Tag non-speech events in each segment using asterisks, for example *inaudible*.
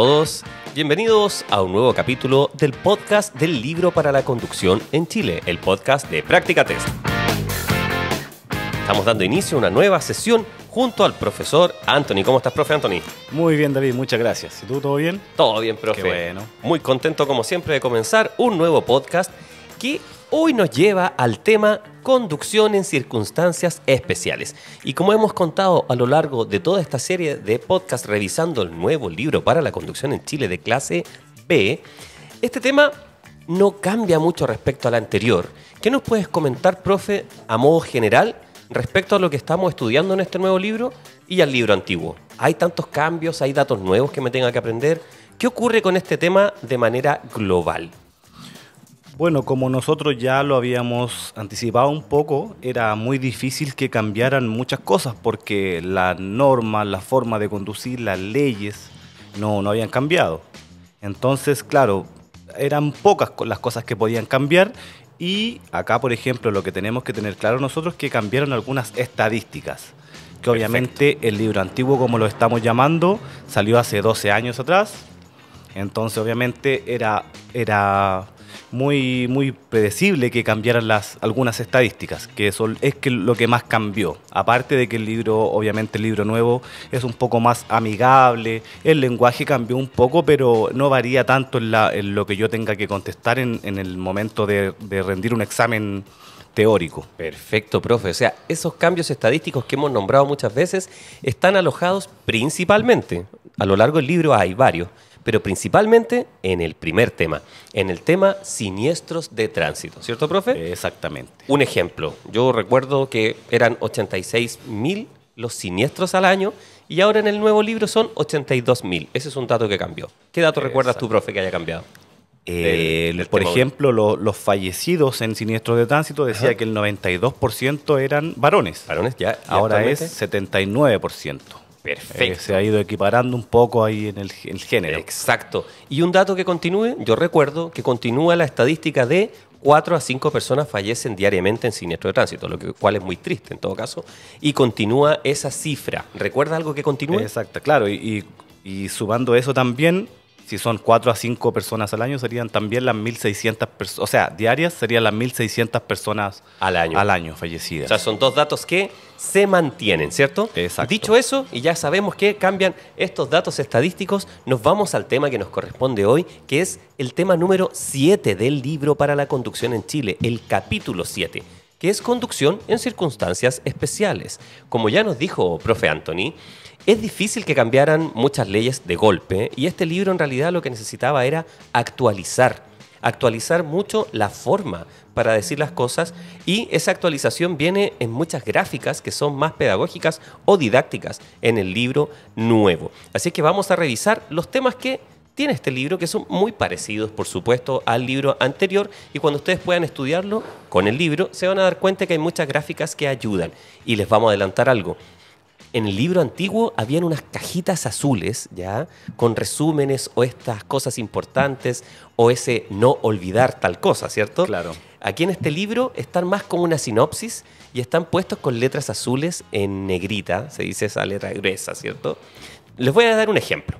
todos. Bienvenidos a un nuevo capítulo del podcast del libro para la conducción en Chile, el podcast de Práctica Test. Estamos dando inicio a una nueva sesión junto al profesor Anthony. ¿Cómo estás, profe Anthony? Muy bien, David, muchas gracias. ¿Y tú todo bien? Todo bien, profe. bueno. Muy contento, como siempre, de comenzar un nuevo podcast que hoy nos lleva al tema conducción en circunstancias especiales. Y como hemos contado a lo largo de toda esta serie de podcasts revisando el nuevo libro para la conducción en Chile de clase B, este tema no cambia mucho respecto al anterior. ¿Qué nos puedes comentar, profe, a modo general respecto a lo que estamos estudiando en este nuevo libro y al libro antiguo? ¿Hay tantos cambios? ¿Hay datos nuevos que me tenga que aprender? ¿Qué ocurre con este tema de manera global? Bueno, como nosotros ya lo habíamos anticipado un poco, era muy difícil que cambiaran muchas cosas porque las normas, la forma de conducir, las leyes no, no habían cambiado. Entonces, claro, eran pocas las cosas que podían cambiar y acá, por ejemplo, lo que tenemos que tener claro nosotros es que cambiaron algunas estadísticas, que obviamente el libro antiguo, como lo estamos llamando, salió hace 12 años atrás. Entonces, obviamente, era, era muy, muy predecible que cambiaran las, algunas estadísticas, que es que lo que más cambió. Aparte de que el libro, obviamente el libro nuevo es un poco más amigable, el lenguaje cambió un poco, pero no varía tanto en, lo que yo tenga que contestar en, el momento de rendir un examen teórico. Perfecto, profe. O sea, esos cambios estadísticos que hemos nombrado muchas veces están alojados principalmente. A lo largo del libro hay varios pero principalmente en el primer tema, en el tema siniestros de tránsito, ¿cierto, profe? Exactamente. Un ejemplo, yo recuerdo que eran 86.000 los siniestros al año y ahora en el nuevo libro son 82.000. Ese es un dato que cambió. ¿Qué dato recuerdas tú, profe, que haya cambiado? Eh, por ejemplo, los fallecidos en siniestros de tránsito decía que el 92% eran varones. Varones, ya. Ahora es 79%. Eh, se ha ido equiparando un poco ahí en el, género. Exacto. Y un dato que continúe, yo recuerdo que continúa la estadística de 4 a 5 personas fallecen diariamente en siniestro de tránsito, lo cual es muy triste en todo caso, y continúa esa cifra. ¿Recuerda algo que continúe? Exacto, claro, y, subando y sumando eso también, si son 4 a 5 personas al año, serían también las 1.600 personas, o sea, diarias serían las 1.600 personas al año. fallecidas. O sea, son dos datos que se mantienen, ¿cierto? Exacto. Dicho eso, y ya sabemos que cambian estos datos estadísticos, nos vamos al tema que nos corresponde hoy, que es el tema número 7 del libro para la conducción en Chile, el capítulo 7 que es conducción en circunstancias especiales. Como ya nos dijo profe Anthony, es difícil que cambiaran muchas leyes de golpe y este libro en realidad lo que necesitaba era actualizar, actualizar mucho la forma para decir las cosas y esa actualización viene en muchas gráficas que son más pedagógicas o didácticas en el libro nuevo. Así que vamos a revisar los temas que tiene este libro que son muy parecidos, por supuesto, al libro anterior y cuando ustedes puedan estudiarlo con el libro se van a dar cuenta que hay muchas gráficas que ayudan y les vamos a adelantar algo en el libro antiguo habían unas cajitas azules, ¿ya? Con resúmenes o estas cosas importantes o ese no olvidar tal cosa, ¿cierto? Claro. Aquí en este libro están más como una sinopsis y están puestos con letras azules en negrita, se dice esa letra gruesa, ¿cierto? Les voy a dar un ejemplo.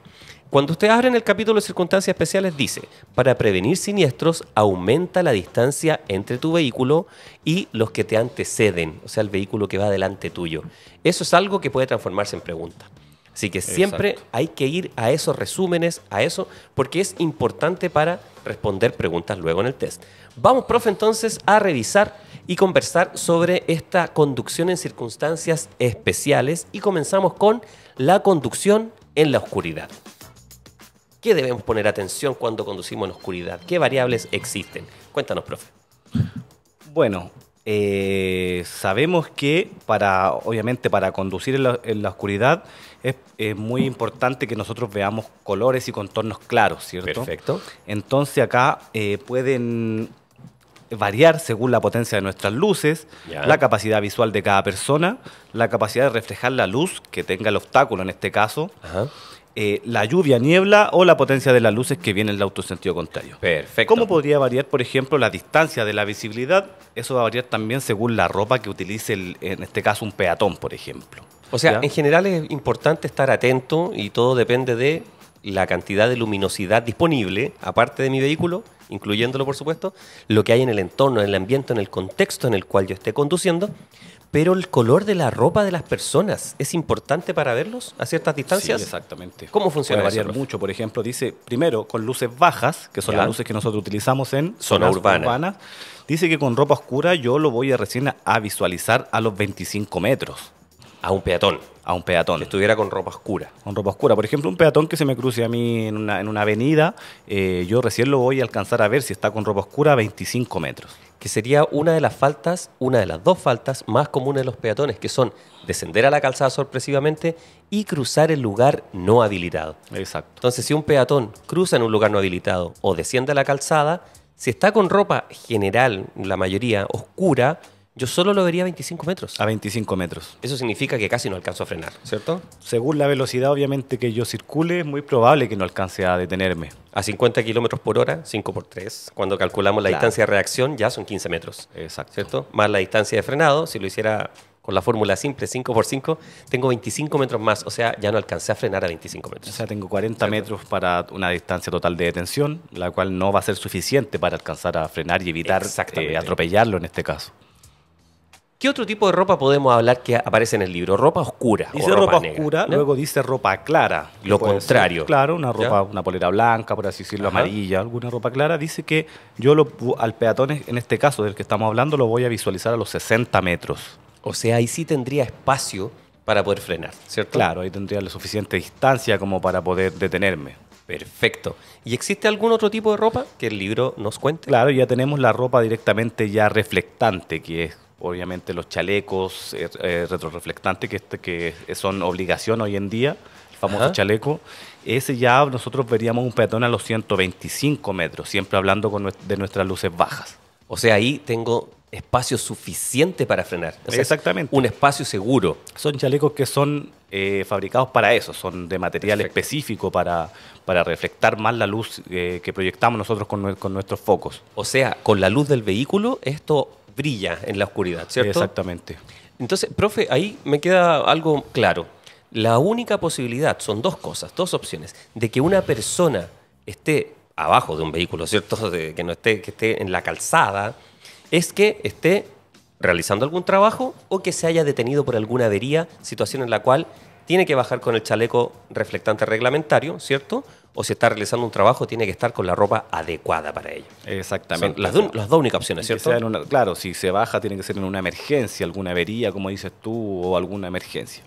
Cuando usted abre en el capítulo de circunstancias especiales dice, para prevenir siniestros aumenta la distancia entre tu vehículo y los que te anteceden, o sea, el vehículo que va delante tuyo. Eso es algo que puede transformarse en pregunta. Así que siempre hay que ir a esos resúmenes, a eso, porque es importante para responder preguntas luego en el test. Vamos, profe, entonces a revisar y conversar sobre esta conducción en circunstancias especiales y comenzamos con la conducción en la oscuridad. ¿Qué debemos poner atención cuando conducimos en oscuridad? ¿Qué variables existen? Cuéntanos, profe. Bueno, eh, sabemos que para, obviamente, para conducir en la, oscuridad es, muy importante que nosotros veamos colores y contornos claros, ¿cierto? Perfecto. Entonces acá eh, pueden variar según la potencia de nuestras luces, la capacidad visual de cada persona, la capacidad de reflejar la luz que tenga el obstáculo en este caso. Ajá. Eh, la lluvia, niebla o la potencia de las luces que viene del el auto sentido contrario. Perfecto. ¿Cómo podría variar, por ejemplo, la distancia de la visibilidad? Eso va a variar también según la ropa que utilice, en este caso, un peatón, por ejemplo. O sea, en general es importante estar atento y todo depende de la cantidad de luminosidad disponible, aparte de mi vehículo, incluyéndolo por supuesto, lo que hay en el entorno, en el ambiente, en el contexto en el cual yo esté conduciendo, pero el color de la ropa de las personas es importante para verlos a ciertas distancias. Sí, exactamente. ¿Cómo funciona? Puede variar mucho. Por ejemplo, dice primero con luces bajas, que son las luces que nosotros utilizamos en zona urbana. Dice que con ropa oscura yo lo voy a recién a visualizar a los 25 metros. A un peatón. A un peatón. Que estuviera con ropa oscura. Con ropa oscura. Por ejemplo, un peatón que se me cruce a mí en una, en una avenida, eh, yo recién lo voy a alcanzar a ver si está con ropa oscura a 25 metros que sería una de las faltas, una de las dos faltas más comunes de los peatones, que son descender a la calzada sorpresivamente y cruzar el lugar no habilitado. Exacto. Entonces, si un peatón cruza en un lugar no habilitado o desciende a la calzada, si está con ropa general, la mayoría oscura, yo solo lo vería a 25 metros. A 25 metros. Eso significa que casi no alcanzo a frenar, ¿cierto? Según la velocidad, obviamente, que yo circule, es muy probable que no alcance a detenerme. A 50 kilómetros por hora, 5 por 3. Cuando calculamos la distancia de reacción, ya son 15 metros. Exacto. ¿Cierto? Más la distancia de frenado, si lo hiciera con la fórmula simple 5 por 5 tengo 25 metros más, o sea, ya no alcancé a frenar a 25 metros. O sea, tengo 40 metros para una distancia total de detención, la cual no va a ser suficiente para alcanzar a frenar y evitar eh, atropellarlo en este caso. ¿Qué otro tipo de ropa podemos hablar que aparece en el libro? ¿Ropa oscura? Dice o ropa, oscura, luego dice ropa clara. Lo contrario. claro, una ropa, una polera blanca, por así decirlo, amarilla, alguna ropa clara. Dice que yo al peatón, en este caso del que estamos hablando, lo voy a visualizar a los 60 metros. O sea, ahí sí tendría espacio para poder frenar, ¿cierto? Claro, ahí tendría la suficiente distancia como para poder detenerme. Perfecto. ¿Y existe algún otro tipo de ropa que el libro nos cuente? Claro, ya tenemos la ropa directamente ya reflectante, que es obviamente los chalecos eh, eh, retroreflectantes, este, que, son obligación hoy en día, el famoso chaleco, ese ya nosotros veríamos un peatón a los 125 metros, siempre hablando de nuestras luces bajas. O sea, ahí tengo espacio suficiente para frenar. Exactamente. Un espacio seguro. Son chalecos que son eh, fabricados para eso, son de material específico para, para reflectar más la luz que proyectamos nosotros con, con nuestros focos. O sea, con la luz del vehículo esto brilla en la oscuridad, ¿cierto? Exactamente. Entonces, profe, ahí me queda algo claro. La única posibilidad, son dos cosas, dos opciones, de que una persona esté abajo de un vehículo, ¿cierto? *laughs* De, que no esté, que esté en la calzada, es que esté realizando algún trabajo o que se haya detenido por alguna avería, situación en la cual tiene que bajar con el chaleco reflectante reglamentario, ¿cierto? O si está realizando un trabajo, tiene que estar con la ropa adecuada para ello. Exactamente. las, dos únicas opciones, ¿cierto? claro, si se baja, tiene que ser en una emergencia, alguna avería, como dices tú, o alguna emergencia.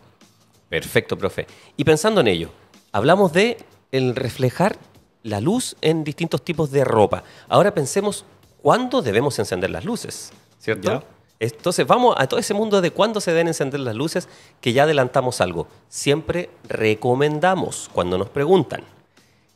Perfecto, profe. Y pensando en ello, hablamos de el reflejar la luz en distintos tipos de ropa. Ahora pensemos cuándo debemos encender las luces, ¿cierto? Entonces vamos a todo ese mundo de cuándo se deben encender las luces, que ya adelantamos algo. Siempre recomendamos cuando nos preguntan,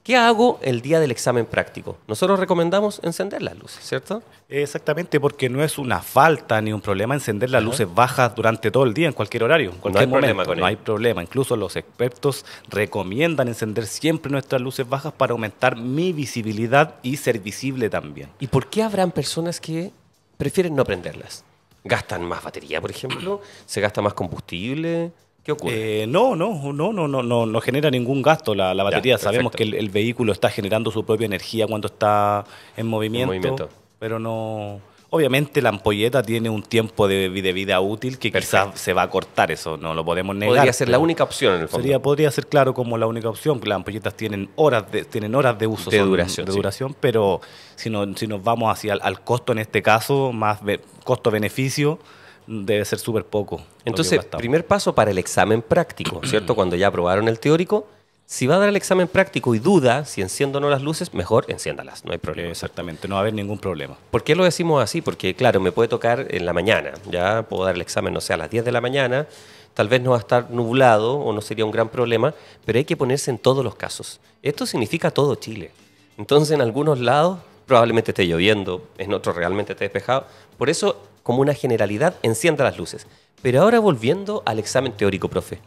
¿qué hago el día del examen práctico? Nosotros recomendamos encender las luces, ¿cierto? Exactamente, porque no es una falta ni un problema encender las luces bajas durante todo el día, en cualquier horario, en cualquier momento. Problema no hay problema. Incluso los expertos recomiendan encender siempre nuestras luces bajas para aumentar mi visibilidad y ser visible también. ¿Y por qué habrán personas que prefieren no prenderlas? ¿Gastan más batería, por ejemplo? *clears throat* ¿Se gasta más combustible? ¿Qué ocurre? Eh, no, no, no, no, no, no, genera ningún gasto la, batería. Sabemos que el, vehículo está generando su propia energía cuando está En movimiento. Pero no Obviamente la ampolleta tiene un tiempo de, vida útil que quizás se va a cortar, eso no lo podemos negar. Podría ser la única opción en el fondo. podría ser claro como la única opción, porque las ampolletas tienen horas de, tienen horas de uso. De duración. De duración, pero si, nos vamos hacia al, al costo en este caso, más costo-beneficio, debe ser súper poco. Entonces, primer paso para el examen práctico, ¿cierto? *clears throat* Cuando ya aprobaron el teórico, si va a dar el examen práctico y duda si enciendo las luces, mejor enciéndalas, no hay problema. Exactamente, no va a haber ningún problema. ¿Por qué lo decimos así? Porque, claro, me puede tocar en la mañana, ya puedo dar el examen, no sé, a las 10 de la mañana, tal vez no va a estar nublado o no sería un gran problema, pero hay que ponerse en todos los casos. Esto significa todo Chile. Entonces, en algunos lados probablemente esté lloviendo, en otros realmente esté despejado. Por eso, como una generalidad, encienda las luces. Pero ahora volviendo al examen teórico, profe.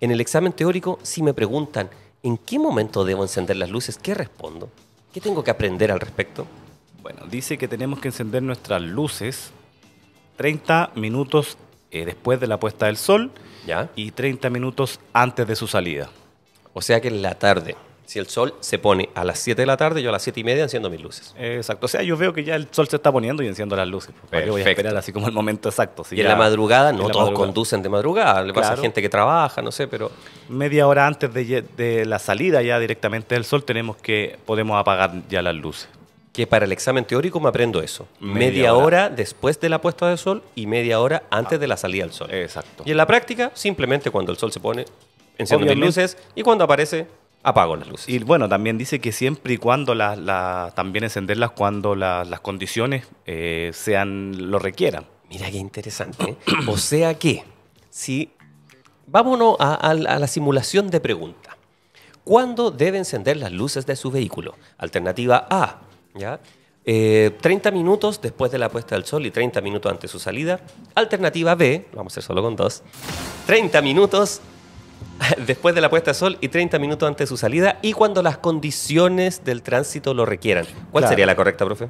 En el examen teórico, si me preguntan en qué momento debo encender las luces, ¿qué respondo? ¿Qué tengo que aprender al respecto? Bueno, dice que tenemos que encender nuestras luces 30 minutos eh, después de la puesta del sol y 30 minutos antes de su salida. O sea que en la tarde. Si el sol se pone a las 7 de la tarde, yo a las 7 y media enciendo mis luces. Exacto. O sea, yo veo que ya el sol se está poniendo y enciendo las luces. Pero yo voy a esperar así como el momento exacto. Si y en la madrugada, no todos conducen de madrugada. Le pasa a gente que trabaja, no sé, pero. Media hora antes de, la salida ya directamente del sol, tenemos que podemos apagar ya las luces. Que para el examen teórico me aprendo eso. Media, hora. después de la puesta del sol y media hora antes de la salida del sol. Exacto. Y en la práctica, simplemente cuando el sol se pone, enciendo mis luces y cuando aparece apago las luces. Y bueno, también dice que siempre y cuando las, la, también encenderlas cuando las condiciones eh, sean lo requieran. Mira qué interesante. ¿eh? o sea que, si vámonos a, la simulación de pregunta. ¿Cuándo debe encender las luces de su vehículo? Alternativa A, ¿ya? 30 eh, minutos después de la puesta del sol y 30 minutos antes de su salida. Alternativa B, vamos a hacer solo con dos, 30 minutos *laughs* después de la puesta al sol y 30 minutos antes de su salida y cuando las condiciones del tránsito lo requieran. ¿Cuál sería la correcta, profe?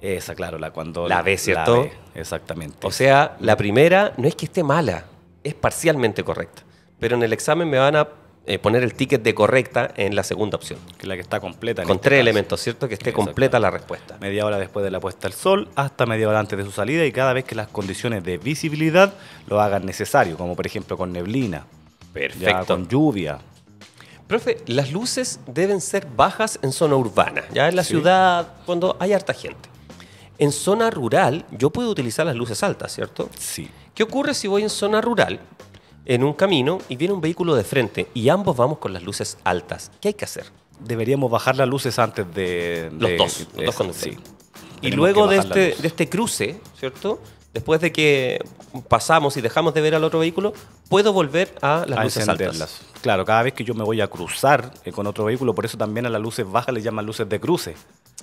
Esa, claro, la cuando... La B, ¿cierto? exactamente. O sea, la primera no es que esté mala, es parcialmente correcta. Pero en el examen me van a eh, poner el ticket de correcta en la segunda opción. Que la que está completa. Con este tres elementos, ¿cierto? Que esté completa la respuesta. Media hora después de la puesta al sol hasta media hora antes de su salida y cada vez que las condiciones de visibilidad lo hagan necesario, como por ejemplo con neblina, Perfecto. con lluvia. Profe, las luces deben ser bajas en zona urbana, ya en la ciudad, cuando hay harta gente. En zona rural, yo puedo utilizar las luces altas, ¿cierto? Sí. ¿Qué ocurre si voy en zona rural, en un camino, y viene un vehículo de frente y ambos vamos con las luces altas? ¿Qué hay que hacer? Deberíamos bajar las luces antes de. Los dos, los dos conductores. Sí. Y luego de este, de este cruce, ¿cierto? después de que pasamos y dejamos de ver al otro vehículo, puedo volver a las luces altas. Claro, cada vez que yo me voy a cruzar eh, con otro vehículo, por eso también a las luces bajas le llaman luces de cruce.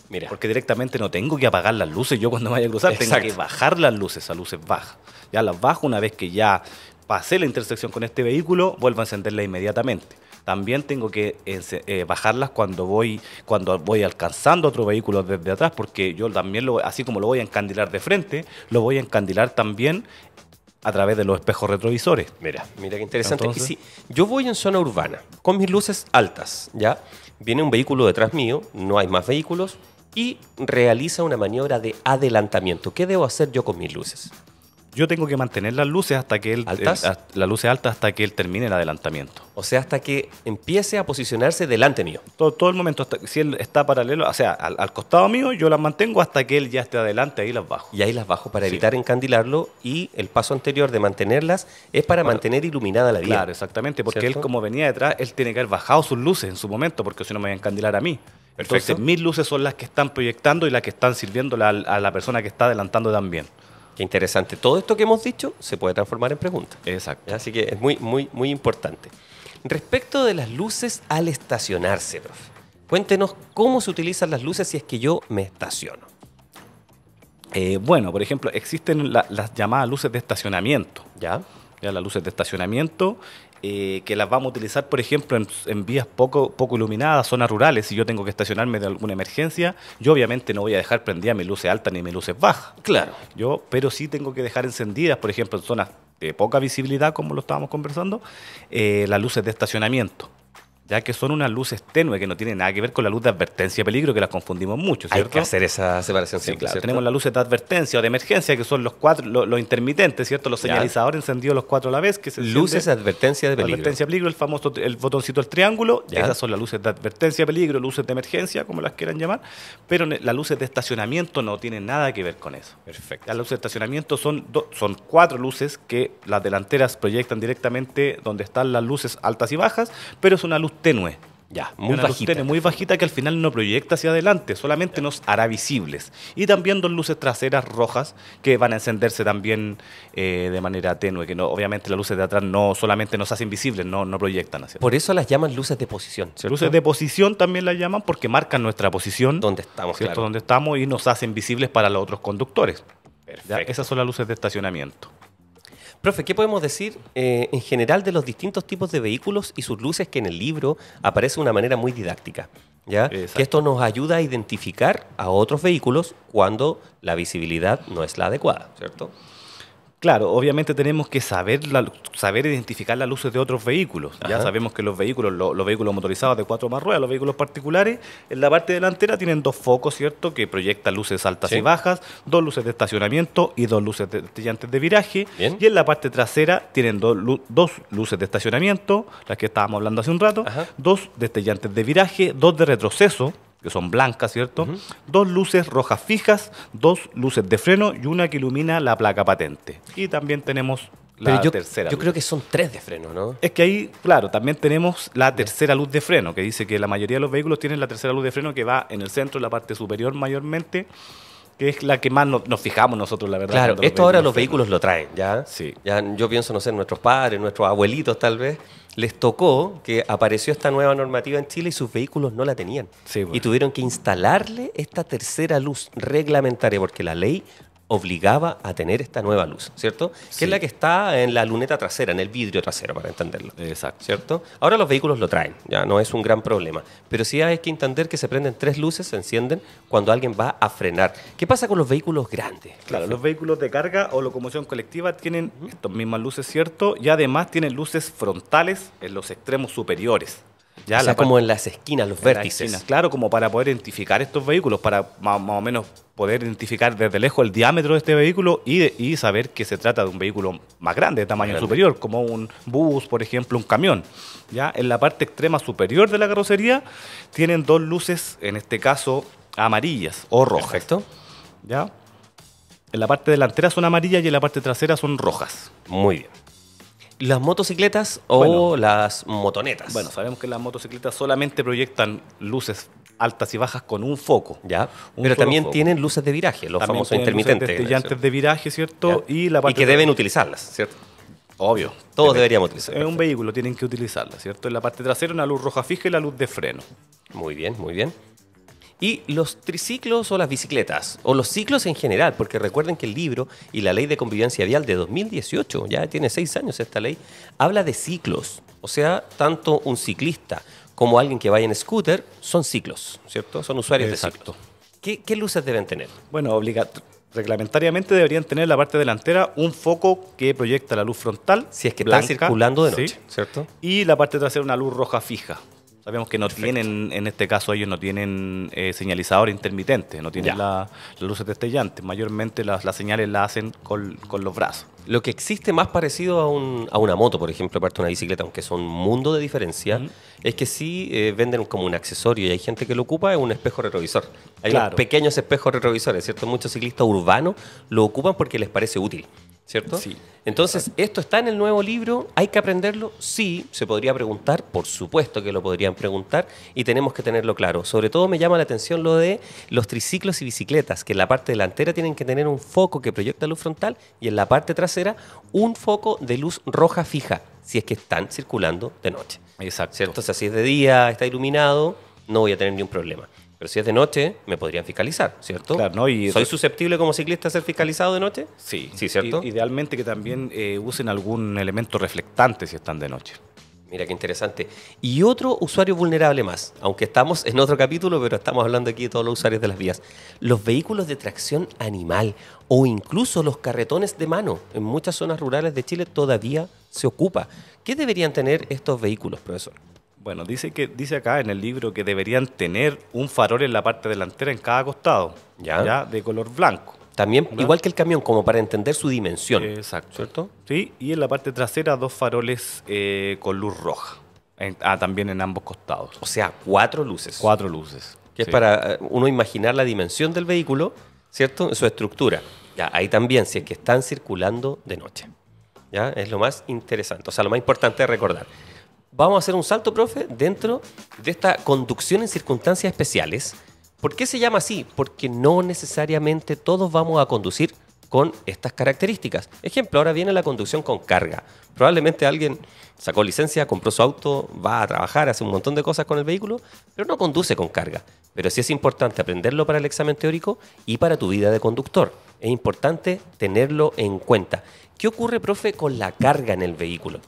Mira. Porque directamente no tengo que apagar las luces. Yo cuando vaya a cruzar tengo que bajar las luces a luces bajas. Ya las bajo una vez que ya pasé la intersección con este vehículo, vuelvo a encenderla inmediatamente también tengo que eh, eh, bajarlas cuando voy, cuando voy alcanzando otro vehículo desde atrás, porque yo también, lo, así como lo voy a encandilar de frente, lo voy a encandilar también a través de los espejos retrovisores. Mira, mira qué interesante. yo voy en zona urbana, con mis luces altas, ¿ya? Viene un vehículo detrás mío, no hay más vehículos, y realiza una maniobra de adelantamiento. ¿Qué debo hacer yo con mis luces? yo tengo que mantener las luces hasta que él. Eh, ¿Altas? hasta que él termine el adelantamiento. O sea, hasta que empiece a posicionarse delante mío. Todo, todo el momento, si él está paralelo, o sea, al, costado mío, yo las mantengo hasta que él ya esté adelante, ahí las bajo. Y ahí las bajo para evitar encandilarlo y el paso anterior de mantenerlas es para, mantener iluminada la vía. Claro, exactamente, porque él como venía detrás, él tiene que haber bajado sus luces en su momento, porque si no me voy a encandilar a mí. Perfecto. Entonces, mis luces son las que están proyectando y las que están sirviendo a la persona que está adelantando también. Qué interesante. Todo esto que hemos dicho se puede transformar en preguntas. Exacto. Así que es muy, muy, muy importante. Respecto de las luces al estacionarse, profe, cuéntenos cómo se utilizan las luces si es que yo me estaciono. Eh, bueno, por ejemplo, existen las llamadas luces de estacionamiento. ¿Ya? ¿Ya? Las luces de estacionamiento eh, que las vamos a utilizar, por ejemplo, en, vías poco, iluminadas, zonas rurales, si yo tengo que estacionarme de alguna emergencia, yo obviamente no voy a dejar prendidas mis luces altas ni mis luces bajas. Claro. Yo, pero sí tengo que dejar encendidas, por ejemplo, en zonas de poca visibilidad, como lo estábamos conversando, eh, las luces de estacionamiento que son unas luces tenues que no tienen nada que ver con la luz de advertencia de peligro, que las confundimos mucho, ¿cierto? Hay que hacer esa separación Tenemos las luces de advertencia o de emergencia, que son los cuatro, los, intermitentes, ¿cierto? Los señalizadores encendidos los cuatro a la vez. Que se luces de advertencia de peligro. Advertencia de peligro, el famoso el botoncito del triángulo, esas son las luces de advertencia de peligro, luces de emergencia, como las quieran llamar, pero las luces de estacionamiento no tienen nada que ver con eso. Perfecto. Las luces de estacionamiento son, son cuatro luces que las delanteras proyectan directamente donde están las luces altas y bajas, pero es una luz tenue. Ya, muy una bajita. muy bajita que al final no proyecta hacia adelante, solamente nos hará visibles. Y también dos luces traseras rojas que van a encenderse también eh, de manera tenue, que no, obviamente las luces de atrás no solamente nos hacen visibles, no, no proyectan hacia Por eso las llaman luces de posición. Luces de posición también las llaman porque marcan nuestra posición. Donde estamos, ¿cierto? Donde estamos y nos hacen visibles para los otros conductores. Esas son las luces de estacionamiento. Profe, ¿qué podemos decir eh, en general de los distintos tipos de vehículos y sus luces que en el libro aparece de una manera muy didáctica? Que esto nos ayuda a identificar a otros vehículos cuando la visibilidad no es la adecuada, ¿cierto? Claro, obviamente tenemos que saber, saber identificar las luces de otros vehículos. Ya sabemos que los vehículos, los vehículos motorizados de cuatro más ruedas, los vehículos particulares, en la parte delantera tienen dos focos, ¿cierto? Que proyectan luces altas y bajas, dos luces de estacionamiento y dos luces de, de viraje. Y en la parte trasera tienen dos luces de estacionamiento, las que estábamos hablando hace un rato, dos destellantes de viraje, dos de retroceso, que son blancas, ¿cierto? Dos luces rojas fijas, dos luces de freno y una que ilumina la placa patente. Y también tenemos la yo, tercera. Yo creo que son tres de freno, ¿no? Es que ahí, claro, también tenemos la tercera luz de freno, que dice que la mayoría de los vehículos tienen la tercera luz de freno que va en el centro, en la parte superior mayormente que es la que más nos, fijamos nosotros, la verdad. Claro, esto ahora los vehículos lo traen, ¿ya? Sí. Ya, yo pienso, no sé, nuestros padres, nuestros abuelitos tal vez, les tocó que apareció esta nueva normativa en Chile y sus vehículos no la tenían. Pues. Y tuvieron que instalarle esta tercera luz reglamentaria porque la ley obligaba a tener esta nueva luz, ¿cierto? Que es la que está en la luneta trasera, en el vidrio trasero, para entenderlo. Exacto. ¿Cierto? Ahora los vehículos lo traen, ya no es un gran problema. Pero sí hay que entender que se prenden tres luces, se encienden cuando alguien va a frenar. ¿Qué pasa con los vehículos grandes? Claro, los vehículos de carga o locomoción colectiva tienen estas mismas luces, ¿cierto? Y además tienen luces frontales en los extremos superiores o sea, como en las esquinas, los vértices. claro, como para poder identificar estos vehículos, para más, o menos poder identificar desde lejos el diámetro de este vehículo y, saber que se trata de un vehículo más grande, de tamaño superior, como un bus, por ejemplo, un camión. Ya, en la parte extrema superior de la carrocería tienen dos luces, en este caso amarillas o rojas. Ya. En la parte delantera son amarillas y en la parte trasera son rojas. Muy bien. ¿Las motocicletas o las motonetas? Bueno, sabemos que las motocicletas solamente proyectan luces altas y bajas con un foco. Ya. pero también tienen luces de viraje, los famosos intermitentes. Destellantes de viraje, ¿cierto? Y, la parte que deben utilizarlas, ¿cierto? Obvio. Todos deberíamos utilizarlas. En un vehículo tienen que utilizarlas, ¿cierto? En la parte trasera una luz roja fija y la luz de freno. Muy bien, muy bien. Y los triciclos o las bicicletas, o los ciclos en general, porque recuerden que el libro y la ley de convivencia vial de 2018, ya tiene seis años esta ley, habla de ciclos. O sea, tanto un ciclista como alguien que vaya en scooter son ciclos, ¿cierto? Son usuarios de ciclos. ¿Qué, luces deben tener? Bueno, reglamentariamente deberían tener la parte delantera un foco que proyecta la luz frontal. Si es que circulando de noche, ¿cierto? Y la parte trasera una luz roja fija. Sabemos que no tienen, en este caso ellos no tienen eh, señalizador intermitente, no tienen las la luces destellantes, mayormente las, señales las hacen con, los brazos. Lo que existe más parecido a, una moto, por ejemplo, aparte de una bicicleta, aunque son mundo de diferencia, es que sí eh, venden como un accesorio y hay gente que lo ocupa, es un espejo retrovisor. Hay pequeños espejos retrovisores, ¿cierto? Muchos ciclistas urbanos lo ocupan porque les parece útil. ¿cierto? Sí. Entonces, ¿esto está en el nuevo libro? ¿Hay que aprenderlo? Sí, se podría preguntar, por supuesto que lo podrían preguntar y tenemos que tenerlo claro. Sobre todo me llama la atención lo de los triciclos y bicicletas, que en la parte delantera tienen que tener un foco que proyecta luz frontal y en la parte trasera un foco de luz roja fija, si es que están circulando de noche. Exacto. ¿Cierto? si es de día, está iluminado, no voy a tener ningún problema. Pero si es de noche, me podrían fiscalizar, ¿cierto? ¿no? ¿Soy susceptible como ciclista a ser fiscalizado de noche? Sí. Sí, ¿cierto? idealmente que también eh, usen algún elemento reflectante si están de noche. Mira qué interesante. Y otro usuario vulnerable más, aunque estamos en otro capítulo, pero estamos hablando aquí de todos los usuarios de las vías. Los vehículos de tracción animal o incluso los carretones de mano. En muchas zonas rurales de Chile todavía se ocupa. ¿Qué deberían tener estos vehículos, profesor? Bueno, dice que dice acá en el libro que deberían tener un farol en la parte delantera en cada costado, ya, de color blanco. También, igual que el camión, como para entender su dimensión. Exacto. ¿Cierto? Sí, y en la parte trasera dos faroles eh, con luz roja. ah, también en ambos costados. O sea, cuatro luces. Cuatro luces. Que es para eh, uno imaginar la dimensión del vehículo, ¿cierto? su estructura. Ya, ahí también, si es que están circulando de noche. ¿Ya? Es lo más interesante, o sea, lo más importante de recordar vamos a hacer un salto, profe, dentro de esta conducción en circunstancias especiales. ¿Por qué se llama así? Porque no necesariamente todos vamos a conducir con estas características. Ejemplo, ahora viene la conducción con carga. Probablemente alguien sacó licencia, compró su auto, va a trabajar, hace un montón de cosas con el vehículo, pero no conduce con carga. Pero sí es importante aprenderlo para el examen teórico y para tu vida de conductor. Es importante tenerlo en cuenta. ¿Qué ocurre, profe, con la carga en el vehículo?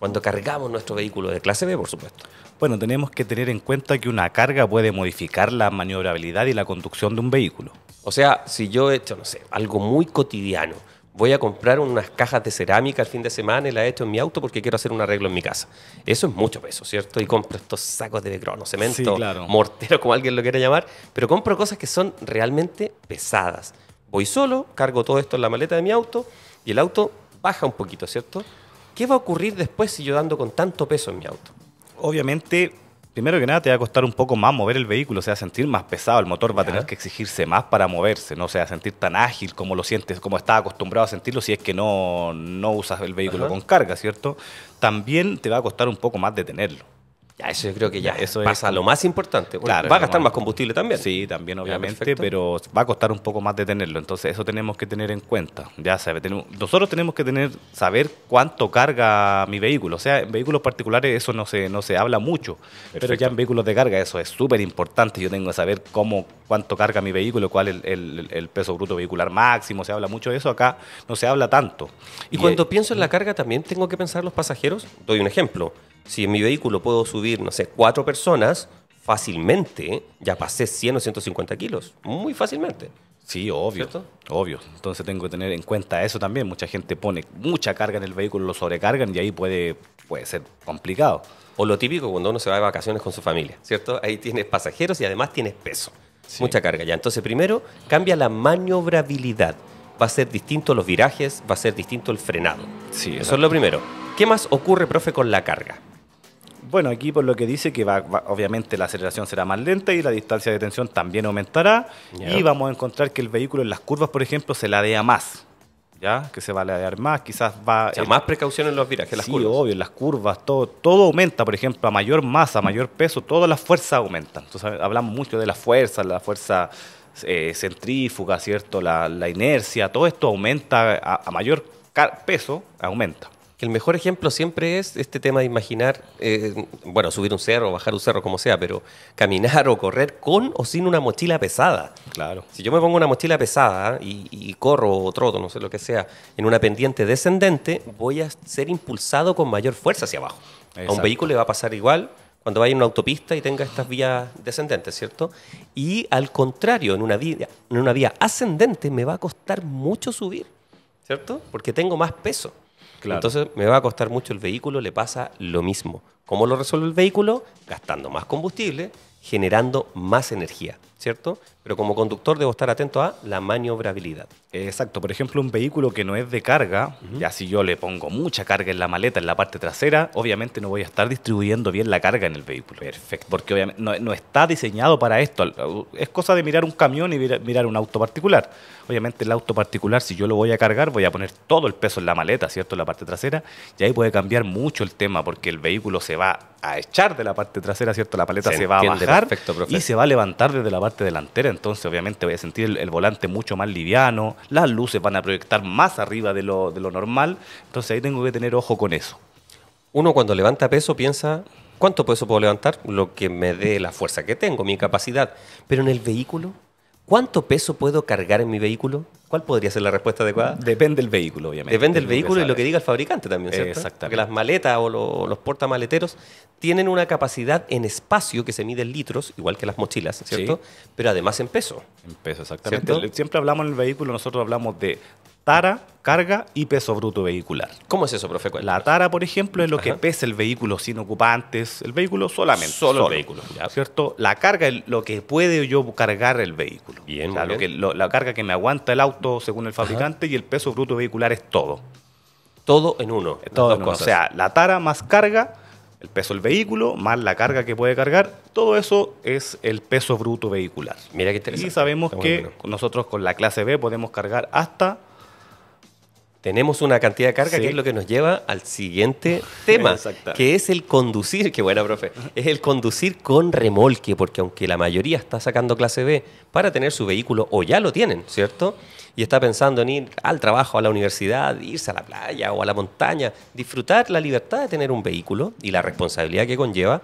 cuando cargamos nuestro vehículo de clase B, por supuesto. Bueno, tenemos que tener en cuenta que una carga puede modificar la maniobrabilidad y la conducción de un vehículo. O sea, si yo he hecho, no sé, algo muy cotidiano, voy a comprar unas cajas de cerámica el fin de semana y las he hecho en mi auto porque quiero hacer un arreglo en mi casa. Eso es mucho peso, ¿cierto? Y compro estos sacos de crono, cemento, mortero, como alguien lo quiera llamar, pero compro cosas que son realmente pesadas. Voy solo, cargo todo esto en la maleta de mi auto y el auto baja un poquito, ¿cierto? ¿qué va a ocurrir después si yo ando con tanto peso en mi auto? Obviamente, primero que nada te va a costar un poco más mover el vehículo, o sea, sentir más pesado, el motor va a tener que exigirse más para moverse, no o sea, sentir tan ágil como lo sientes, como estás acostumbrado a sentirlo si es que no, no usas el vehículo con carga, ¿cierto? También te va a costar un poco más detenerlo eso yo creo que ya, eso pasa es... lo más importante. va a gastar más combustible también. Sí, también obviamente, pero va a costar un poco más de tenerlo. Entonces eso tenemos que tener en cuenta. Ya nosotros tenemos que tener saber cuánto carga mi vehículo. O sea, en vehículos particulares eso no se, no se habla mucho, pero ya en vehículos de carga eso es súper importante. Yo tengo que saber cómo, cuánto carga mi vehículo, cuál es el, peso bruto vehicular máximo. Se habla mucho de eso, acá no se habla tanto. Y, cuando eh, pienso en la mm. carga también tengo que pensar los pasajeros. Doy un ejemplo si en mi vehículo puedo subir, no sé, cuatro personas, fácilmente ya pasé 100 o 150 kilos, muy fácilmente. Sí, obvio, obvio. Entonces tengo que tener en cuenta eso también. Mucha gente pone mucha carga en el vehículo, lo sobrecargan y ahí puede, puede ser complicado. O lo típico cuando uno se va de vacaciones con su familia, ¿cierto? Ahí tienes pasajeros y además tienes peso. Mucha carga ya. Entonces, primero, cambia la maniobrabilidad. Va a ser distinto los virajes, va a ser distinto el frenado. Sí, Eso es lo primero. ¿Qué más ocurre, profe, con la carga? Bueno, aquí por lo que dice que va, obviamente la aceleración será más lenta y la distancia de tensión también aumentará y vamos a encontrar que el vehículo en las curvas, por ejemplo, se ladea más. ¿Ya? Que se va a ladear más, quizás va... O sea, más precaución en los virajes, las sí, obvio, las curvas, todo, todo aumenta, por ejemplo, a mayor masa, a mayor peso, todas las fuerzas aumentan. Entonces hablamos mucho de las fuerzas, la fuerza eh, centrífuga, ¿cierto? La, inercia, todo esto aumenta a mayor peso, aumenta el mejor ejemplo siempre es este tema de imaginar, eh, bueno, subir un cerro, bajar un cerro, como sea, pero caminar o correr con o sin una mochila pesada. Claro. Si yo me pongo una mochila pesada y, corro o troto, no sé lo que sea, en una pendiente descendente, voy a ser impulsado con mayor fuerza hacia abajo. A un vehículo le va a pasar igual cuando vaya en una autopista y tenga estas vías descendentes, ¿cierto? Y al contrario, en una vía ascendente me va a costar mucho subir, ¿cierto? Porque tengo más peso. Entonces me va a costar mucho el vehículo, le pasa lo mismo. ¿Cómo lo resuelve el vehículo? Gastando más combustible, generando más energía. ¿cierto? Pero como conductor debo estar atento a la maniobrabilidad. Exacto, por ejemplo, un vehículo que no es de carga, ya si yo le pongo mucha carga en la maleta, en la parte trasera, obviamente no voy a estar distribuyendo bien la carga en el vehículo. Perfecto. Porque obviamente no, está diseñado para esto. Es cosa de mirar un camión y mirar un auto particular. Obviamente el auto particular, si yo lo voy a cargar, voy a poner todo el peso en la maleta, ¿cierto? En la parte trasera, y ahí puede cambiar mucho el tema porque el vehículo se va a echar de la parte trasera, ¿cierto? La paleta se, va a bajar perfecto, y se va a levantar desde la parte delantera, entonces obviamente voy a sentir el, el, volante mucho más liviano, las luces van a proyectar más arriba de lo, de lo normal, entonces ahí tengo que tener ojo con eso. Uno cuando levanta peso piensa, ¿cuánto peso puedo levantar? Lo que me dé la fuerza que tengo, mi capacidad, pero en el vehículo ¿Cuánto peso puedo cargar en mi vehículo? ¿Cuál podría ser la respuesta adecuada? Depende del vehículo, obviamente. Depende del vehículo y lo que diga el fabricante también, ¿cierto? Exactamente. Porque las maletas o los, portamaleteros tienen una capacidad en espacio que se mide en litros, igual que las mochilas, ¿cierto? Pero además en peso. En peso, exactamente. Siempre hablamos en el vehículo, nosotros hablamos de tara, carga y peso bruto vehicular. ¿Cómo es eso, profe? La tara, por ejemplo, es lo que pesa el vehículo sin ocupantes, el vehículo solamente. Solo, el vehículo, ¿Cierto? La carga es lo que puede yo cargar el vehículo. Bien, o sea, que, la carga que me aguanta el auto según el fabricante y el peso bruto vehicular es todo. Todo en uno. Todo en O sea, la tara más carga, el peso del vehículo, más la carga que puede cargar, todo eso es el peso bruto vehicular. Mira qué interesante. Y sabemos que nosotros con la clase B podemos cargar hasta tenemos una cantidad de carga que es lo que nos lleva al siguiente *laughs* tema, que es el conducir, qué buena, profe, es el conducir con remolque, porque aunque la mayoría está sacando clase B para tener su vehículo, o ya lo tienen, ¿cierto? Y está pensando en ir al trabajo, a la universidad, irse a la playa o a la montaña, disfrutar la libertad de tener un vehículo y la responsabilidad que conlleva,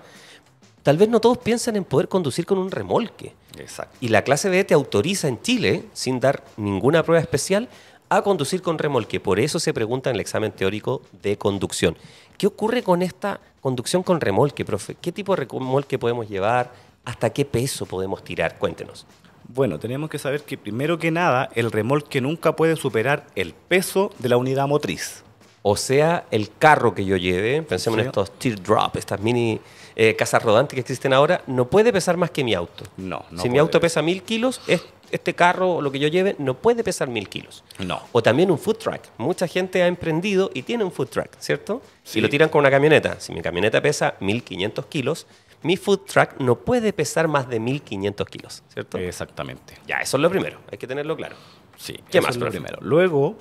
tal vez no todos piensan en poder conducir con un remolque. Exacto. Y la clase B te autoriza en Chile, sin dar ninguna prueba especial, a conducir con remolque. Por eso se pregunta en el examen teórico de conducción. ¿Qué ocurre con esta conducción con remolque, profe? ¿Qué tipo de remolque podemos llevar? ¿Hasta qué peso podemos tirar? Cuéntenos. Bueno, tenemos que saber que primero que nada, el remolque nunca puede superar el peso de la unidad motriz. O sea, el carro que yo lleve, pensemos en estos teardrop, estas mini eh, casas rodantes que existen ahora, no puede pesar más que mi auto. No, Si mi auto pesa mil kilos, este carro o lo que yo lleve no puede pesar mil kilos. No. O también un food truck. Mucha gente ha emprendido y tiene un food truck, ¿cierto? Y lo tiran con una camioneta. Si mi camioneta pesa 1500 kilos, mi food truck no puede pesar más de 1500 kilos, ¿cierto? Exactamente. Ya, eso es lo primero, hay que tenerlo claro. Sí, ¿qué más? primero. Luego,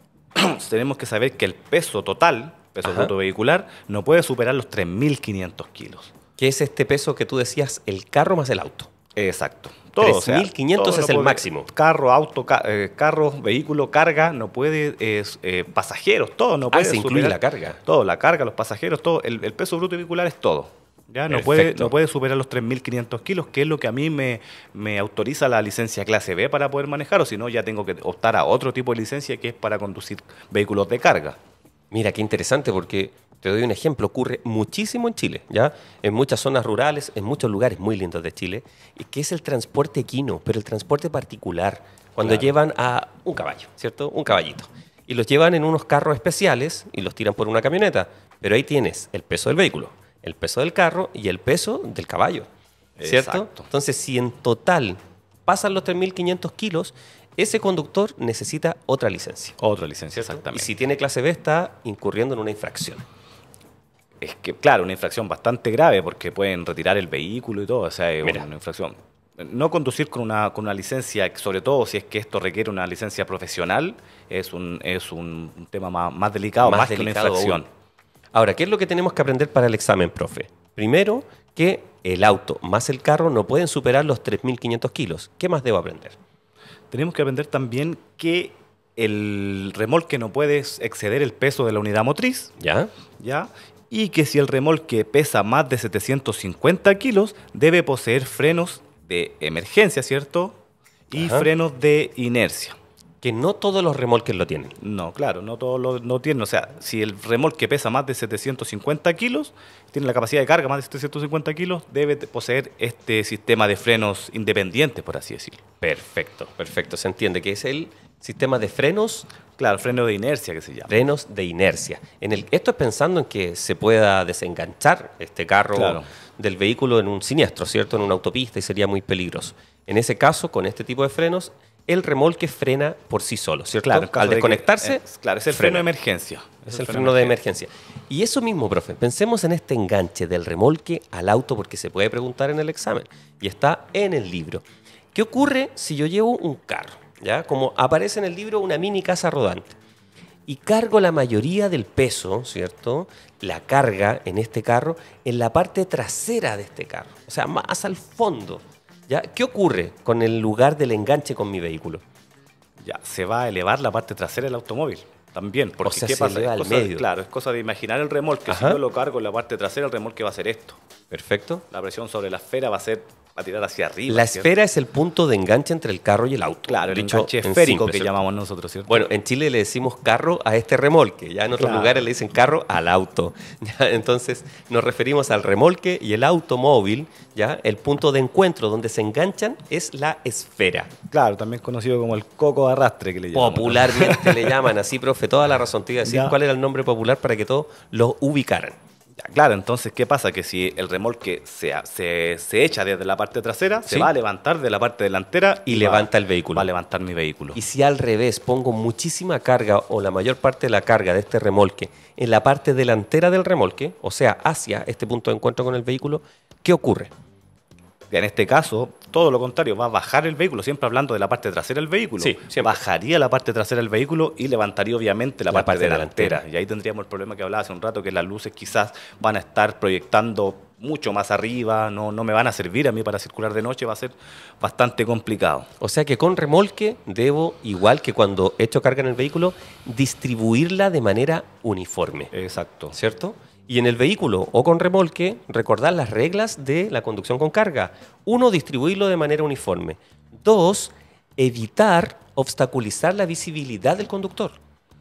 *clears throat* tenemos que saber que el peso total peso bruto vehicular, no puede superar los 3.500 kilos. Que es este peso que tú decías, el carro más el auto. Exacto. 3.500 es el máximo. Carro, auto, eh, carro, vehículo, carga, no puede, eh, pasajeros, todo no ah, puede. se incluye la carga. Todo, la carga, los pasajeros, todo. El, peso bruto vehicular es todo. Ya no puede, no puede superar los 3.500 kilos, que es lo que a mí me, me autoriza la licencia clase B para poder manejar, o si no, ya tengo que optar a otro tipo de licencia que es para conducir vehículos de carga. Mira, qué interesante, porque te doy un ejemplo, ocurre muchísimo en Chile, ¿ya? En muchas zonas rurales, en muchos lugares muy lindos de Chile, y que es el transporte equino, pero el transporte particular, cuando llevan a un caballo, ¿cierto? Un caballito. Y los llevan en unos carros especiales y los tiran por una camioneta, pero ahí tienes el peso del vehículo, el peso del carro y el peso del caballo, ¿cierto? Entonces, si en total pasan los 3.500 kilos, ese conductor necesita otra licencia. Otra licencia, exactamente. Y si tiene clase B está incurriendo en una infracción. Es que, claro, una infracción bastante grave porque pueden retirar el vehículo y todo, o sea, es una infracción. No conducir con una, con una licencia, sobre todo si es que esto requiere una licencia profesional, es un, es un tema más, delicado, más, que una infracción. Ahora, ¿qué es lo que tenemos que aprender para el examen, profe? Primero, que el auto más el carro no pueden superar los 3.500 kilos. ¿Qué más debo aprender? tenemos que aprender también que el remolque no puede exceder el peso de la unidad motriz. ¿Ya? ¿Ya? Y que si el remolque pesa más de 750 kilos, debe poseer frenos de emergencia, ¿cierto? Y frenos de inercia que no todos los remolques lo tienen. No, claro, no todos lo no tienen. O sea, si el remolque pesa más de 750 kilos, tiene la capacidad de carga más de 750 kilos, debe poseer este sistema de frenos independientes, por así decirlo. Perfecto, perfecto. Se entiende que es el sistema de frenos. Claro, freno de inercia que se llama. Frenos de inercia. En el, esto es pensando en que se pueda desenganchar este carro del vehículo en un siniestro, ¿cierto? En una autopista y sería muy peligroso. En ese caso, con este tipo de frenos el remolque frena por sí solo, ¿cierto? Claro, Al desconectarse. es, eh, claro, es el freno de emergencia. Es, el, freno, de emergencia. Y eso mismo, profe, pensemos en este enganche del remolque al auto porque se puede preguntar en el examen y está en el libro. ¿Qué ocurre si yo llevo un carro? ¿Ya? Como aparece en el libro una mini casa rodante y cargo la mayoría del peso, ¿cierto? La carga en este carro, en la parte trasera de este carro, o sea, más al fondo. ¿Qué ocurre con el lugar del enganche con mi vehículo? Ya, se va a elevar la parte trasera del automóvil también. Porque o se pasa? Eleva claro, es cosa de imaginar el remolque. Si yo lo cargo en la parte trasera, el remolque va a ser esto. Perfecto. La presión sobre la esfera va a ser a tirar hacia arriba. La esfera es el punto de enganche entre el carro y el auto. Claro, el esférico que llamamos nosotros, ¿cierto? Bueno, en Chile le decimos carro a este remolque, ya en otros lugares le dicen carro al auto. *laughs* Entonces nos referimos al remolque y el automóvil, ya el punto de encuentro donde se enganchan es la esfera. Claro, también conocido como el coco de arrastre que le llaman. Popularmente le *laughs* llaman así, profe, toda la razón. Te iba a decir cuál era el nombre popular para que todos lo ubicaran. Claro, entonces, ¿qué pasa? Que si el remolque se, se, echa desde la parte trasera, se va a levantar de la parte delantera y, levanta el vehículo. Va a levantar mi vehículo. Y si al revés pongo muchísima carga o la mayor parte de la carga de este remolque en la parte delantera del remolque, o sea, hacia este punto de encuentro con el vehículo, ¿qué ocurre? En este caso, todo lo contrario, va a bajar el vehículo, siempre hablando de la parte trasera del vehículo. Sí, Bajaría la parte trasera del vehículo y levantaría obviamente la, parte, delantera. Y ahí tendríamos el problema que hablaba hace un rato, que las luces quizás van a estar proyectando mucho más arriba, no, no me van a servir a mí para circular de noche, va a ser bastante complicado. O sea que con remolque debo, igual que cuando echo carga en el vehículo, distribuirla de manera uniforme. Exacto. ¿Cierto? Y en el vehículo o con remolque, recordar las reglas de la conducción con carga. Uno, distribuirlo de manera uniforme. Dos, evitar obstaculizar la visibilidad del conductor.